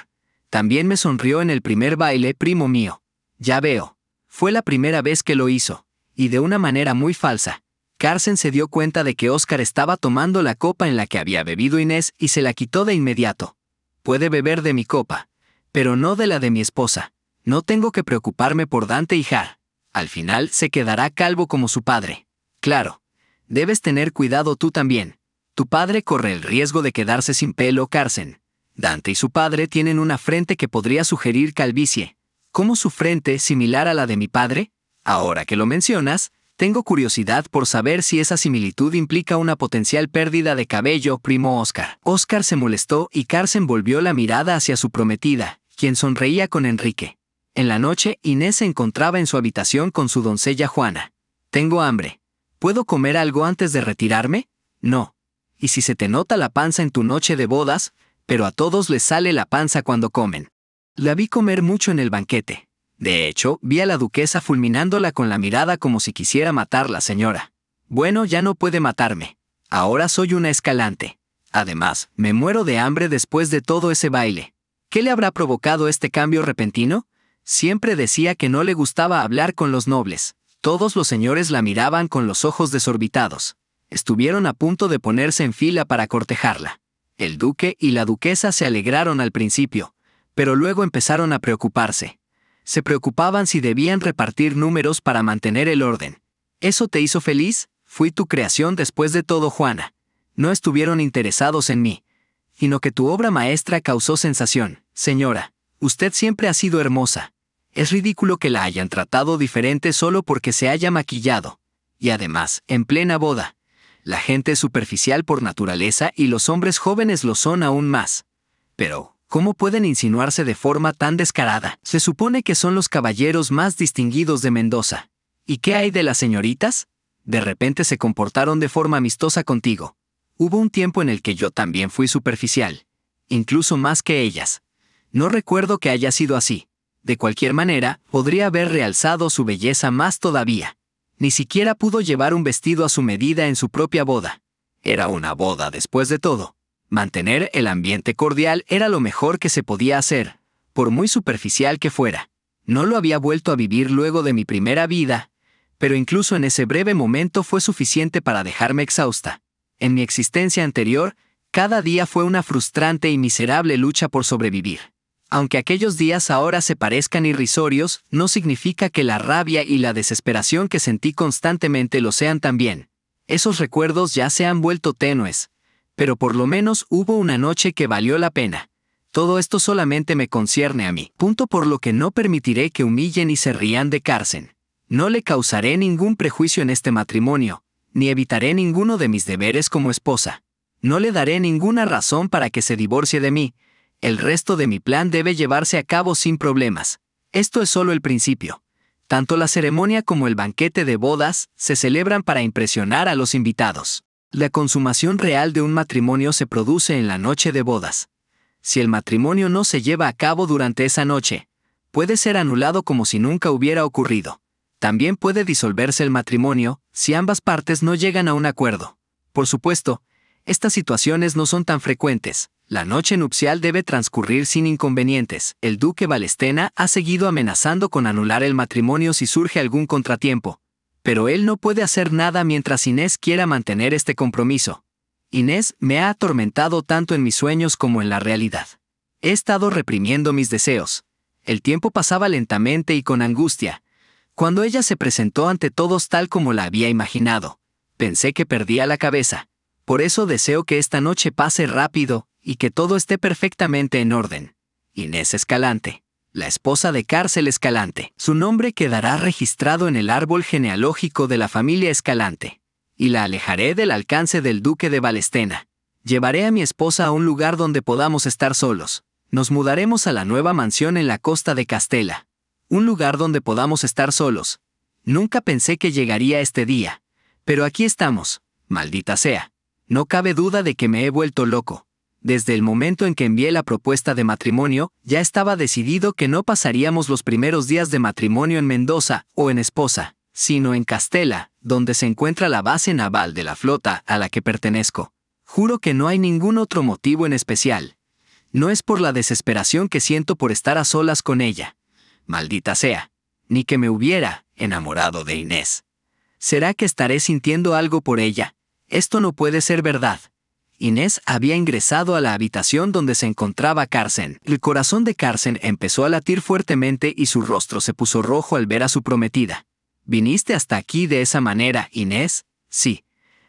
También me sonrió en el primer baile, primo mío. Ya veo. Fue la primera vez que lo hizo, y de una manera muy falsa. Carson se dio cuenta de que Oscar estaba tomando la copa en la que había bebido Inés y se la quitó de inmediato. Puede beber de mi copa, pero no de la de mi esposa. No tengo que preocuparme por Dante y Har. Al final se quedará calvo como su padre. Claro. Debes tener cuidado tú también. Tu padre corre el riesgo de quedarse sin pelo, Carson. Dante y su padre tienen una frente que podría sugerir calvicie. ¿Cómo su frente, similar a la de mi padre? Ahora que lo mencionas, tengo curiosidad por saber si esa similitud implica una potencial pérdida de cabello, primo Oscar. Oscar se molestó y Carson volvió la mirada hacia su prometida, quien sonreía con Enrique. En la noche, Inés se encontraba en su habitación con su doncella Juana. Tengo hambre. ¿Puedo comer algo antes de retirarme? No y si se te nota la panza en tu noche de bodas, pero a todos les sale la panza cuando comen. La vi comer mucho en el banquete. De hecho, vi a la duquesa fulminándola con la mirada como si quisiera matar la señora. Bueno, ya no puede matarme. Ahora soy una escalante. Además, me muero de hambre después de todo ese baile. ¿Qué le habrá provocado este cambio repentino? Siempre decía que no le gustaba hablar con los nobles. Todos los señores la miraban con los ojos desorbitados estuvieron a punto de ponerse en fila para cortejarla. El duque y la duquesa se alegraron al principio, pero luego empezaron a preocuparse. Se preocupaban si debían repartir números para mantener el orden. ¿Eso te hizo feliz? Fui tu creación después de todo, Juana. No estuvieron interesados en mí, sino que tu obra maestra causó sensación. Señora, usted siempre ha sido hermosa. Es ridículo que la hayan tratado diferente solo porque se haya maquillado. Y además, en plena boda, la gente es superficial por naturaleza y los hombres jóvenes lo son aún más. Pero, ¿cómo pueden insinuarse de forma tan descarada? Se supone que son los caballeros más distinguidos de Mendoza. ¿Y qué hay de las señoritas? De repente se comportaron de forma amistosa contigo. Hubo un tiempo en el que yo también fui superficial, incluso más que ellas. No recuerdo que haya sido así. De cualquier manera, podría haber realzado su belleza más todavía. Ni siquiera pudo llevar un vestido a su medida en su propia boda. Era una boda después de todo. Mantener el ambiente cordial era lo mejor que se podía hacer, por muy superficial que fuera. No lo había vuelto a vivir luego de mi primera vida, pero incluso en ese breve momento fue suficiente para dejarme exhausta. En mi existencia anterior, cada día fue una frustrante y miserable lucha por sobrevivir aunque aquellos días ahora se parezcan irrisorios, no significa que la rabia y la desesperación que sentí constantemente lo sean también. Esos recuerdos ya se han vuelto tenues. Pero por lo menos hubo una noche que valió la pena. Todo esto solamente me concierne a mí. Punto por lo que no permitiré que humillen y se rían de cárcel. No le causaré ningún prejuicio en este matrimonio, ni evitaré ninguno de mis deberes como esposa. No le daré ninguna razón para que se divorcie de mí, el resto de mi plan debe llevarse a cabo sin problemas. Esto es solo el principio. Tanto la ceremonia como el banquete de bodas se celebran para impresionar a los invitados. La consumación real de un matrimonio se produce en la noche de bodas. Si el matrimonio no se lleva a cabo durante esa noche, puede ser anulado como si nunca hubiera ocurrido. También puede disolverse el matrimonio si ambas partes no llegan a un acuerdo. Por supuesto, estas situaciones no son tan frecuentes, la noche nupcial debe transcurrir sin inconvenientes. El duque Valestena ha seguido amenazando con anular el matrimonio si surge algún contratiempo. Pero él no puede hacer nada mientras Inés quiera mantener este compromiso. Inés me ha atormentado tanto en mis sueños como en la realidad. He estado reprimiendo mis deseos. El tiempo pasaba lentamente y con angustia. Cuando ella se presentó ante todos tal como la había imaginado, pensé que perdía la cabeza. Por eso deseo que esta noche pase rápido, y que todo esté perfectamente en orden. Inés Escalante, la esposa de Cárcel Escalante. Su nombre quedará registrado en el árbol genealógico de la familia Escalante, y la alejaré del alcance del duque de Valestena. Llevaré a mi esposa a un lugar donde podamos estar solos. Nos mudaremos a la nueva mansión en la costa de Castela. Un lugar donde podamos estar solos. Nunca pensé que llegaría este día. Pero aquí estamos. Maldita sea. No cabe duda de que me he vuelto loco. Desde el momento en que envié la propuesta de matrimonio, ya estaba decidido que no pasaríamos los primeros días de matrimonio en Mendoza o en Esposa, sino en Castela, donde se encuentra la base naval de la flota a la que pertenezco. Juro que no hay ningún otro motivo en especial. No es por la desesperación que siento por estar a solas con ella. Maldita sea. Ni que me hubiera enamorado de Inés. ¿Será que estaré sintiendo algo por ella? Esto no puede ser verdad. Inés había ingresado a la habitación donde se encontraba Carson. El corazón de Carson empezó a latir fuertemente y su rostro se puso rojo al ver a su prometida. ¿Viniste hasta aquí de esa manera, Inés? Sí.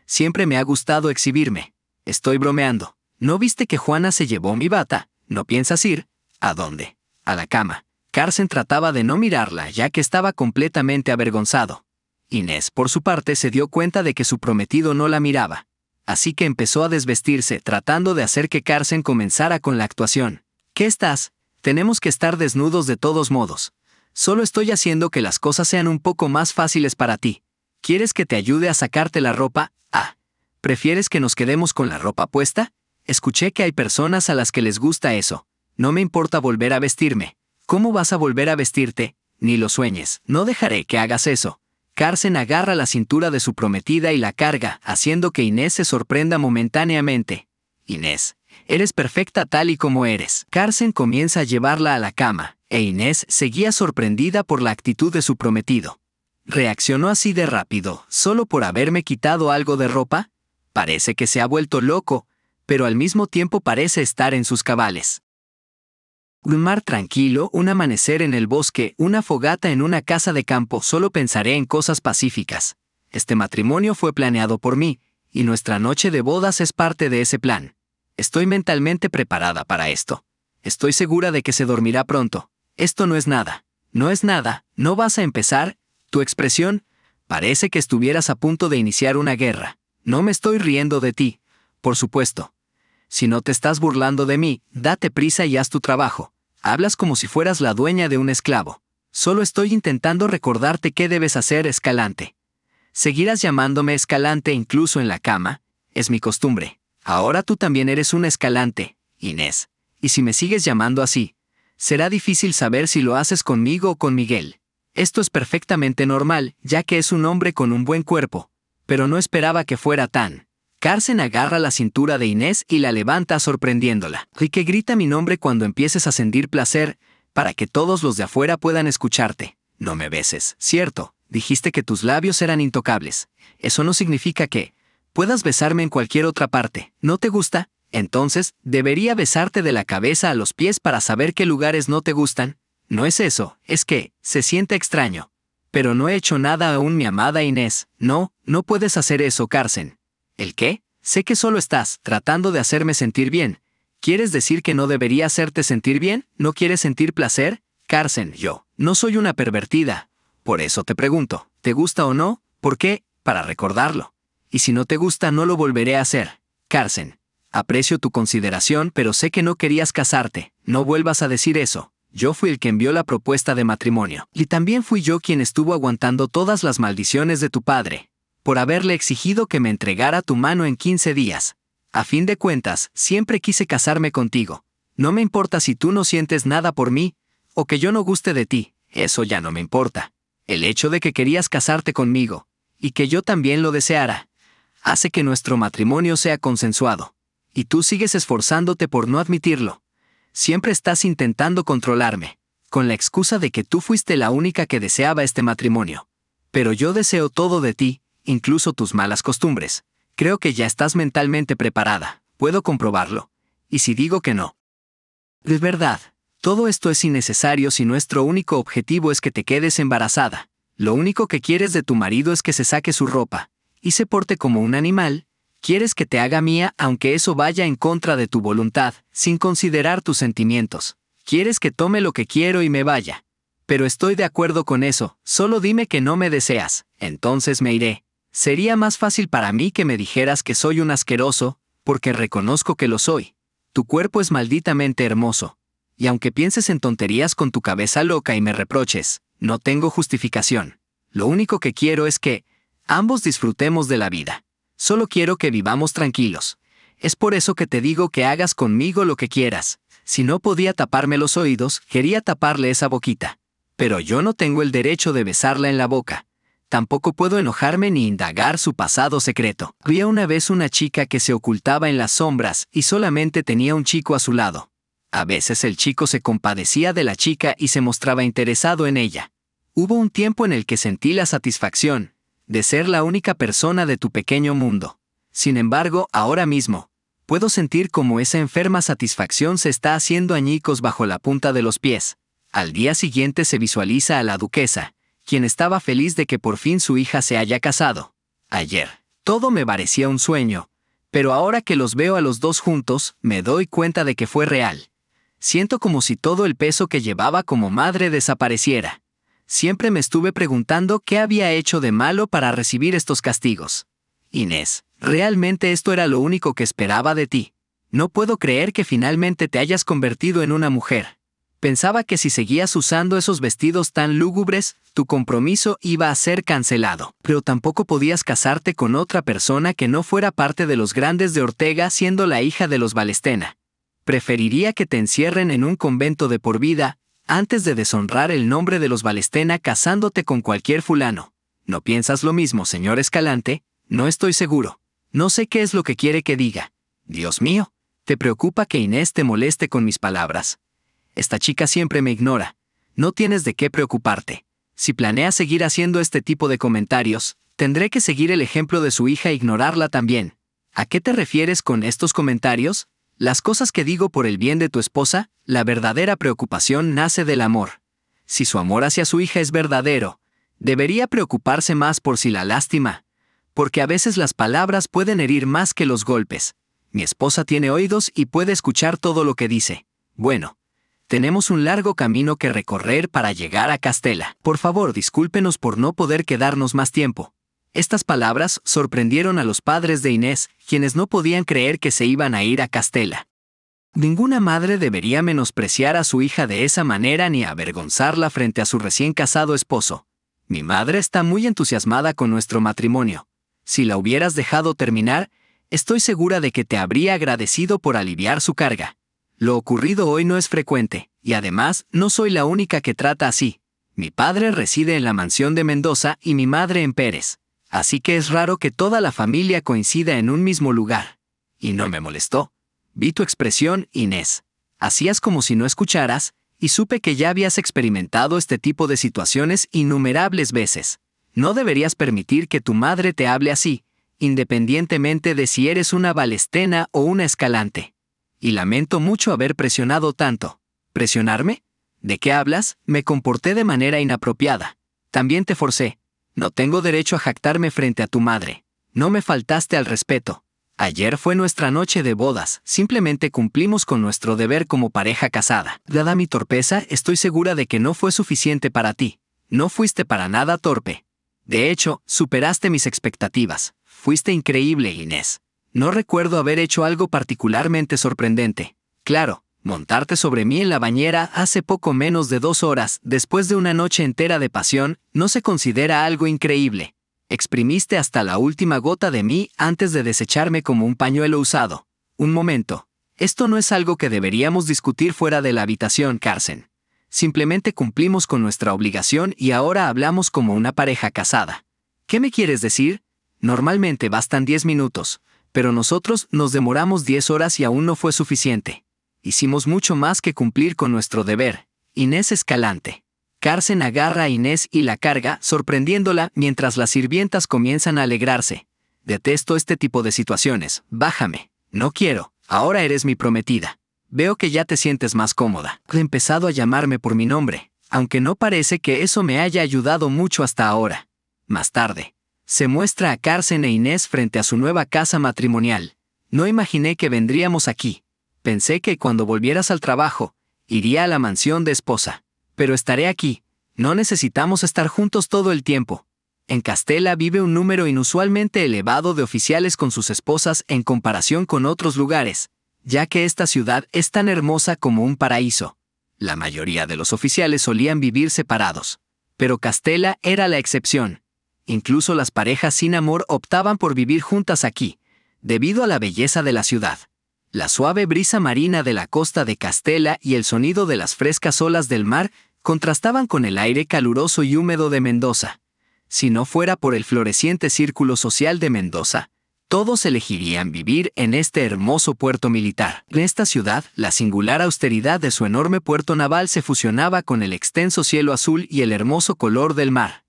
Siempre me ha gustado exhibirme. Estoy bromeando. ¿No viste que Juana se llevó mi bata? ¿No piensas ir? ¿A dónde? A la cama. Carson trataba de no mirarla, ya que estaba completamente avergonzado. Inés, por su parte, se dio cuenta de que su prometido no la miraba así que empezó a desvestirse tratando de hacer que Carson comenzara con la actuación. ¿Qué estás? Tenemos que estar desnudos de todos modos. Solo estoy haciendo que las cosas sean un poco más fáciles para ti. ¿Quieres que te ayude a sacarte la ropa? Ah. ¿Prefieres que nos quedemos con la ropa puesta? Escuché que hay personas a las que les gusta eso. No me importa volver a vestirme. ¿Cómo vas a volver a vestirte? Ni lo sueñes. No dejaré que hagas eso. Carson agarra la cintura de su prometida y la carga, haciendo que Inés se sorprenda momentáneamente. Inés, eres perfecta tal y como eres. Carson comienza a llevarla a la cama, e Inés seguía sorprendida por la actitud de su prometido. ¿Reaccionó así de rápido, solo por haberme quitado algo de ropa? Parece que se ha vuelto loco, pero al mismo tiempo parece estar en sus cabales. Un mar tranquilo, un amanecer en el bosque, una fogata en una casa de campo, solo pensaré en cosas pacíficas. Este matrimonio fue planeado por mí, y nuestra noche de bodas es parte de ese plan. Estoy mentalmente preparada para esto. Estoy segura de que se dormirá pronto. Esto no es nada. No es nada. No vas a empezar. Tu expresión, parece que estuvieras a punto de iniciar una guerra. No me estoy riendo de ti, por supuesto. Si no te estás burlando de mí, date prisa y haz tu trabajo. Hablas como si fueras la dueña de un esclavo. Solo estoy intentando recordarte qué debes hacer, Escalante. Seguirás llamándome Escalante incluso en la cama. Es mi costumbre. Ahora tú también eres un Escalante, Inés. Y si me sigues llamando así, será difícil saber si lo haces conmigo o con Miguel. Esto es perfectamente normal, ya que es un hombre con un buen cuerpo, pero no esperaba que fuera tan. Carson agarra la cintura de Inés y la levanta sorprendiéndola. Y que grita mi nombre cuando empieces a sentir placer, para que todos los de afuera puedan escucharte. No me beses, cierto. Dijiste que tus labios eran intocables. Eso no significa que puedas besarme en cualquier otra parte. ¿No te gusta? Entonces, debería besarte de la cabeza a los pies para saber qué lugares no te gustan. No es eso, es que, se siente extraño. Pero no he hecho nada aún mi amada Inés. No, no puedes hacer eso, Carson. ¿El qué? Sé que solo estás tratando de hacerme sentir bien. ¿Quieres decir que no debería hacerte sentir bien? ¿No quieres sentir placer? Carson, yo, no soy una pervertida. Por eso te pregunto, ¿te gusta o no? ¿Por qué? Para recordarlo. Y si no te gusta, no lo volveré a hacer. Carson, aprecio tu consideración, pero sé que no querías casarte. No vuelvas a decir eso. Yo fui el que envió la propuesta de matrimonio. Y también fui yo quien estuvo aguantando todas las maldiciones de tu padre por haberle exigido que me entregara tu mano en 15 días. A fin de cuentas, siempre quise casarme contigo. No me importa si tú no sientes nada por mí, o que yo no guste de ti, eso ya no me importa. El hecho de que querías casarte conmigo, y que yo también lo deseara, hace que nuestro matrimonio sea consensuado. Y tú sigues esforzándote por no admitirlo. Siempre estás intentando controlarme, con la excusa de que tú fuiste la única que deseaba este matrimonio. Pero yo deseo todo de ti, incluso tus malas costumbres. Creo que ya estás mentalmente preparada, puedo comprobarlo. ¿Y si digo que no? Es verdad, todo esto es innecesario si nuestro único objetivo es que te quedes embarazada. Lo único que quieres de tu marido es que se saque su ropa, y se porte como un animal, quieres que te haga mía aunque eso vaya en contra de tu voluntad, sin considerar tus sentimientos. Quieres que tome lo que quiero y me vaya. Pero estoy de acuerdo con eso, solo dime que no me deseas, entonces me iré. Sería más fácil para mí que me dijeras que soy un asqueroso, porque reconozco que lo soy. Tu cuerpo es malditamente hermoso. Y aunque pienses en tonterías con tu cabeza loca y me reproches, no tengo justificación. Lo único que quiero es que ambos disfrutemos de la vida. Solo quiero que vivamos tranquilos. Es por eso que te digo que hagas conmigo lo que quieras. Si no podía taparme los oídos, quería taparle esa boquita. Pero yo no tengo el derecho de besarla en la boca tampoco puedo enojarme ni indagar su pasado secreto. Vi una vez una chica que se ocultaba en las sombras y solamente tenía un chico a su lado. A veces el chico se compadecía de la chica y se mostraba interesado en ella. Hubo un tiempo en el que sentí la satisfacción de ser la única persona de tu pequeño mundo. Sin embargo, ahora mismo, puedo sentir como esa enferma satisfacción se está haciendo añicos bajo la punta de los pies. Al día siguiente se visualiza a la duquesa, quien estaba feliz de que por fin su hija se haya casado. Ayer, todo me parecía un sueño, pero ahora que los veo a los dos juntos, me doy cuenta de que fue real. Siento como si todo el peso que llevaba como madre desapareciera. Siempre me estuve preguntando qué había hecho de malo para recibir estos castigos. Inés, realmente esto era lo único que esperaba de ti. No puedo creer que finalmente te hayas convertido en una mujer pensaba que si seguías usando esos vestidos tan lúgubres, tu compromiso iba a ser cancelado. Pero tampoco podías casarte con otra persona que no fuera parte de los grandes de Ortega siendo la hija de los Balestena. Preferiría que te encierren en un convento de por vida, antes de deshonrar el nombre de los Balestena casándote con cualquier fulano. ¿No piensas lo mismo, señor Escalante? No estoy seguro. No sé qué es lo que quiere que diga. Dios mío, ¿te preocupa que Inés te moleste con mis palabras? Esta chica siempre me ignora. No tienes de qué preocuparte. Si planeas seguir haciendo este tipo de comentarios, tendré que seguir el ejemplo de su hija e ignorarla también. ¿A qué te refieres con estos comentarios? Las cosas que digo por el bien de tu esposa, la verdadera preocupación nace del amor. Si su amor hacia su hija es verdadero, debería preocuparse más por si la lástima, porque a veces las palabras pueden herir más que los golpes. Mi esposa tiene oídos y puede escuchar todo lo que dice. Bueno, tenemos un largo camino que recorrer para llegar a Castela. Por favor, discúlpenos por no poder quedarnos más tiempo. Estas palabras sorprendieron a los padres de Inés, quienes no podían creer que se iban a ir a Castela. Ninguna madre debería menospreciar a su hija de esa manera ni avergonzarla frente a su recién casado esposo. Mi madre está muy entusiasmada con nuestro matrimonio. Si la hubieras dejado terminar, estoy segura de que te habría agradecido por aliviar su carga. Lo ocurrido hoy no es frecuente, y además no soy la única que trata así. Mi padre reside en la mansión de Mendoza y mi madre en Pérez, así que es raro que toda la familia coincida en un mismo lugar. Y no me molestó. Vi tu expresión, Inés. Hacías como si no escucharas, y supe que ya habías experimentado este tipo de situaciones innumerables veces. No deberías permitir que tu madre te hable así, independientemente de si eres una balestena o una escalante y lamento mucho haber presionado tanto. ¿Presionarme? ¿De qué hablas? Me comporté de manera inapropiada. También te forcé. No tengo derecho a jactarme frente a tu madre. No me faltaste al respeto. Ayer fue nuestra noche de bodas, simplemente cumplimos con nuestro deber como pareja casada. Dada mi torpeza, estoy segura de que no fue suficiente para ti. No fuiste para nada torpe. De hecho, superaste mis expectativas. Fuiste increíble, Inés. No recuerdo haber hecho algo particularmente sorprendente. Claro, montarte sobre mí en la bañera hace poco menos de dos horas, después de una noche entera de pasión, no se considera algo increíble. Exprimiste hasta la última gota de mí antes de desecharme como un pañuelo usado. Un momento. Esto no es algo que deberíamos discutir fuera de la habitación, Carson. Simplemente cumplimos con nuestra obligación y ahora hablamos como una pareja casada. ¿Qué me quieres decir? Normalmente bastan 10 minutos, pero nosotros nos demoramos 10 horas y aún no fue suficiente. Hicimos mucho más que cumplir con nuestro deber. Inés Escalante. Carson agarra a Inés y la carga, sorprendiéndola mientras las sirvientas comienzan a alegrarse. Detesto este tipo de situaciones. Bájame. No quiero. Ahora eres mi prometida. Veo que ya te sientes más cómoda. He empezado a llamarme por mi nombre, aunque no parece que eso me haya ayudado mucho hasta ahora. Más tarde, se muestra a Carson e Inés frente a su nueva casa matrimonial. No imaginé que vendríamos aquí. Pensé que cuando volvieras al trabajo, iría a la mansión de esposa. Pero estaré aquí. No necesitamos estar juntos todo el tiempo. En Castela vive un número inusualmente elevado de oficiales con sus esposas en comparación con otros lugares, ya que esta ciudad es tan hermosa como un paraíso. La mayoría de los oficiales solían vivir separados, pero Castela era la excepción. Incluso las parejas sin amor optaban por vivir juntas aquí, debido a la belleza de la ciudad. La suave brisa marina de la costa de Castela y el sonido de las frescas olas del mar contrastaban con el aire caluroso y húmedo de Mendoza. Si no fuera por el floreciente círculo social de Mendoza, todos elegirían vivir en este hermoso puerto militar. En esta ciudad, la singular austeridad de su enorme puerto naval se fusionaba con el extenso cielo azul y el hermoso color del mar.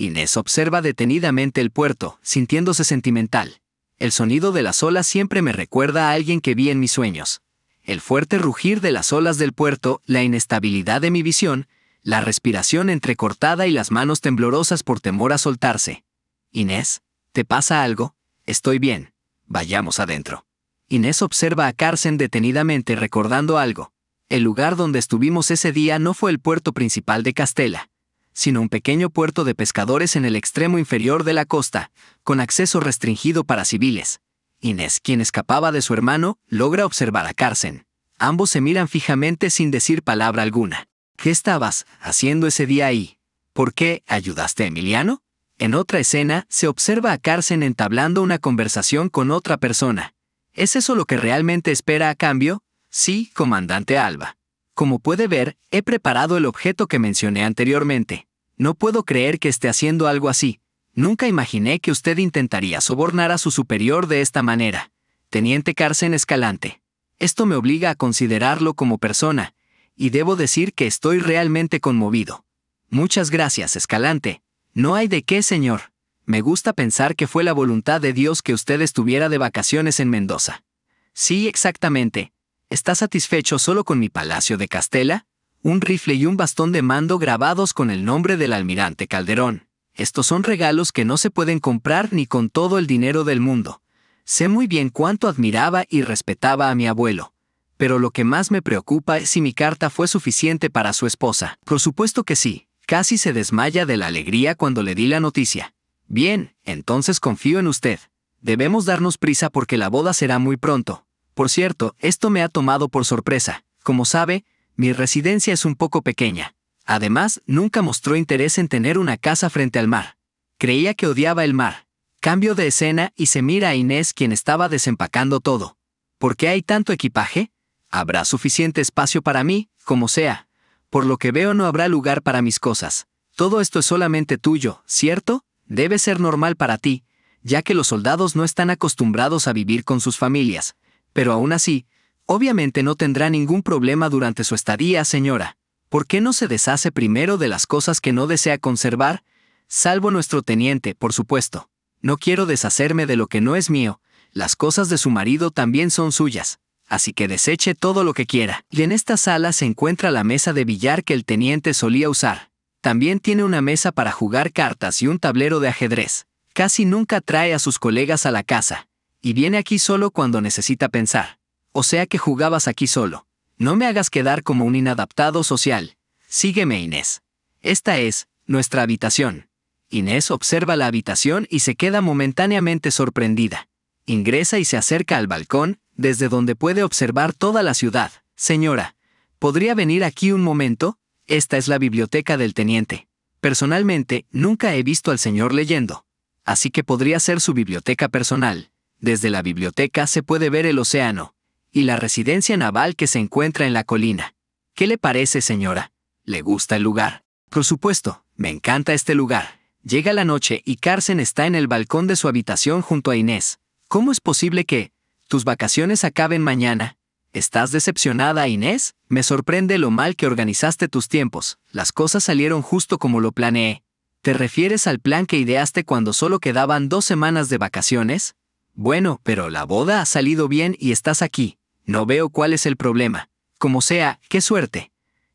Inés observa detenidamente el puerto, sintiéndose sentimental. El sonido de las olas siempre me recuerda a alguien que vi en mis sueños. El fuerte rugir de las olas del puerto, la inestabilidad de mi visión, la respiración entrecortada y las manos temblorosas por temor a soltarse. Inés, ¿te pasa algo? Estoy bien. Vayamos adentro. Inés observa a Carson detenidamente recordando algo. El lugar donde estuvimos ese día no fue el puerto principal de Castela sino un pequeño puerto de pescadores en el extremo inferior de la costa, con acceso restringido para civiles. Inés, quien escapaba de su hermano, logra observar a Carson. Ambos se miran fijamente sin decir palabra alguna. ¿Qué estabas haciendo ese día ahí? ¿Por qué ayudaste a Emiliano? En otra escena, se observa a Carson entablando una conversación con otra persona. ¿Es eso lo que realmente espera a cambio? Sí, comandante Alba. Como puede ver, he preparado el objeto que mencioné anteriormente. No puedo creer que esté haciendo algo así. Nunca imaginé que usted intentaría sobornar a su superior de esta manera. Teniente Carcen Escalante. Esto me obliga a considerarlo como persona, y debo decir que estoy realmente conmovido. Muchas gracias, Escalante. No hay de qué, señor. Me gusta pensar que fue la voluntad de Dios que usted estuviera de vacaciones en Mendoza. Sí, exactamente. ¿Está satisfecho solo con mi palacio de Castela? un rifle y un bastón de mando grabados con el nombre del almirante Calderón. Estos son regalos que no se pueden comprar ni con todo el dinero del mundo. Sé muy bien cuánto admiraba y respetaba a mi abuelo. Pero lo que más me preocupa es si mi carta fue suficiente para su esposa. Por supuesto que sí. Casi se desmaya de la alegría cuando le di la noticia. Bien, entonces confío en usted. Debemos darnos prisa porque la boda será muy pronto. Por cierto, esto me ha tomado por sorpresa. Como sabe, mi residencia es un poco pequeña. Además, nunca mostró interés en tener una casa frente al mar. Creía que odiaba el mar. Cambio de escena y se mira a Inés quien estaba desempacando todo. ¿Por qué hay tanto equipaje? Habrá suficiente espacio para mí, como sea. Por lo que veo no habrá lugar para mis cosas. Todo esto es solamente tuyo, ¿cierto? Debe ser normal para ti, ya que los soldados no están acostumbrados a vivir con sus familias. Pero aún así, Obviamente no tendrá ningún problema durante su estadía, señora. ¿Por qué no se deshace primero de las cosas que no desea conservar? Salvo nuestro teniente, por supuesto. No quiero deshacerme de lo que no es mío. Las cosas de su marido también son suyas. Así que deseche todo lo que quiera. Y en esta sala se encuentra la mesa de billar que el teniente solía usar. También tiene una mesa para jugar cartas y un tablero de ajedrez. Casi nunca trae a sus colegas a la casa. Y viene aquí solo cuando necesita pensar. O sea que jugabas aquí solo. No me hagas quedar como un inadaptado social. Sígueme, Inés. Esta es, nuestra habitación. Inés observa la habitación y se queda momentáneamente sorprendida. Ingresa y se acerca al balcón, desde donde puede observar toda la ciudad. Señora, ¿podría venir aquí un momento? Esta es la biblioteca del teniente. Personalmente, nunca he visto al señor leyendo. Así que podría ser su biblioteca personal. Desde la biblioteca se puede ver el océano, y la residencia naval que se encuentra en la colina. ¿Qué le parece, señora? ¿Le gusta el lugar? Por supuesto, me encanta este lugar. Llega la noche y Carson está en el balcón de su habitación junto a Inés. ¿Cómo es posible que tus vacaciones acaben mañana? ¿Estás decepcionada, Inés? Me sorprende lo mal que organizaste tus tiempos. Las cosas salieron justo como lo planeé. ¿Te refieres al plan que ideaste cuando solo quedaban dos semanas de vacaciones? Bueno, pero la boda ha salido bien y estás aquí. No veo cuál es el problema. Como sea, qué suerte.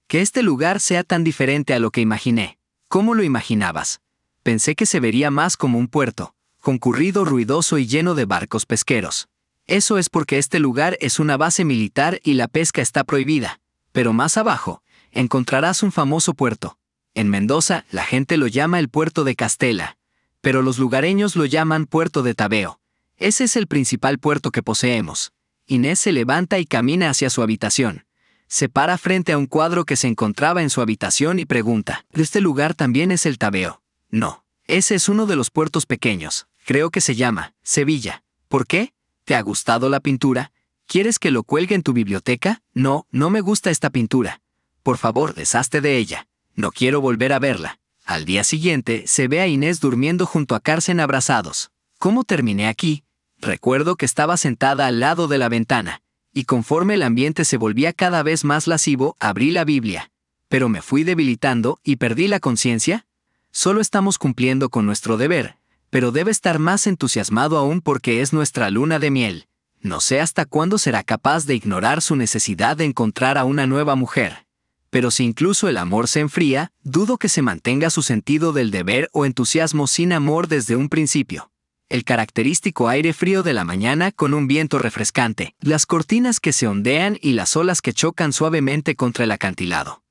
Que este lugar sea tan diferente a lo que imaginé. ¿Cómo lo imaginabas? Pensé que se vería más como un puerto, concurrido, ruidoso y lleno de barcos pesqueros. Eso es porque este lugar es una base militar y la pesca está prohibida. Pero más abajo, encontrarás un famoso puerto. En Mendoza, la gente lo llama el puerto de Castela, pero los lugareños lo llaman puerto de Tabeo. Ese es el principal puerto que poseemos. Inés se levanta y camina hacia su habitación. Se para frente a un cuadro que se encontraba en su habitación y pregunta, ¿este lugar también es el Tabeo? No, ese es uno de los puertos pequeños, creo que se llama, Sevilla. ¿Por qué? ¿Te ha gustado la pintura? ¿Quieres que lo cuelgue en tu biblioteca? No, no me gusta esta pintura. Por favor, deshazte de ella. No quiero volver a verla. Al día siguiente, se ve a Inés durmiendo junto a Carson abrazados. ¿Cómo terminé aquí? Recuerdo que estaba sentada al lado de la ventana, y conforme el ambiente se volvía cada vez más lascivo, abrí la Biblia. Pero me fui debilitando y perdí la conciencia. Solo estamos cumpliendo con nuestro deber, pero debe estar más entusiasmado aún porque es nuestra luna de miel. No sé hasta cuándo será capaz de ignorar su necesidad de encontrar a una nueva mujer. Pero si incluso el amor se enfría, dudo que se mantenga su sentido del deber o entusiasmo sin amor desde un principio el característico aire frío de la mañana con un viento refrescante, las cortinas que se ondean y las olas que chocan suavemente contra el acantilado.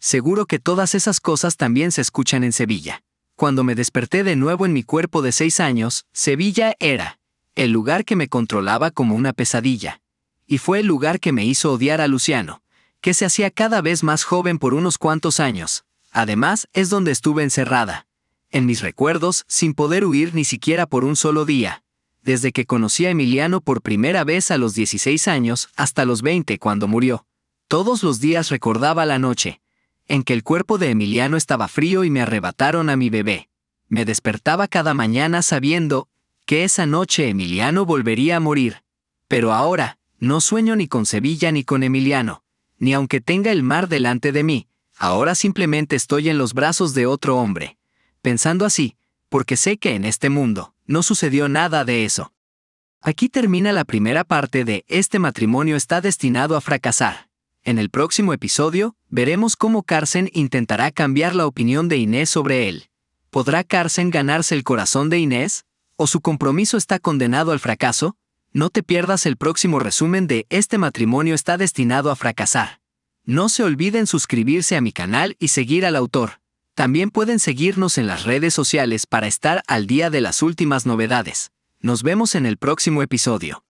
Seguro que todas esas cosas también se escuchan en Sevilla. Cuando me desperté de nuevo en mi cuerpo de seis años, Sevilla era el lugar que me controlaba como una pesadilla. Y fue el lugar que me hizo odiar a Luciano, que se hacía cada vez más joven por unos cuantos años. Además, es donde estuve encerrada, en mis recuerdos, sin poder huir ni siquiera por un solo día. Desde que conocí a Emiliano por primera vez a los 16 años hasta los 20 cuando murió. Todos los días recordaba la noche, en que el cuerpo de Emiliano estaba frío y me arrebataron a mi bebé. Me despertaba cada mañana sabiendo que esa noche Emiliano volvería a morir. Pero ahora, no sueño ni con Sevilla ni con Emiliano, ni aunque tenga el mar delante de mí, ahora simplemente estoy en los brazos de otro hombre pensando así, porque sé que en este mundo no sucedió nada de eso. Aquí termina la primera parte de Este matrimonio está destinado a fracasar. En el próximo episodio, veremos cómo Carson intentará cambiar la opinión de Inés sobre él. ¿Podrá Carson ganarse el corazón de Inés? ¿O su compromiso está condenado al fracaso? No te pierdas el próximo resumen de Este matrimonio está destinado a fracasar. No se olviden suscribirse a mi canal y seguir al autor. También pueden seguirnos en las redes sociales para estar al día de las últimas novedades. Nos vemos en el próximo episodio.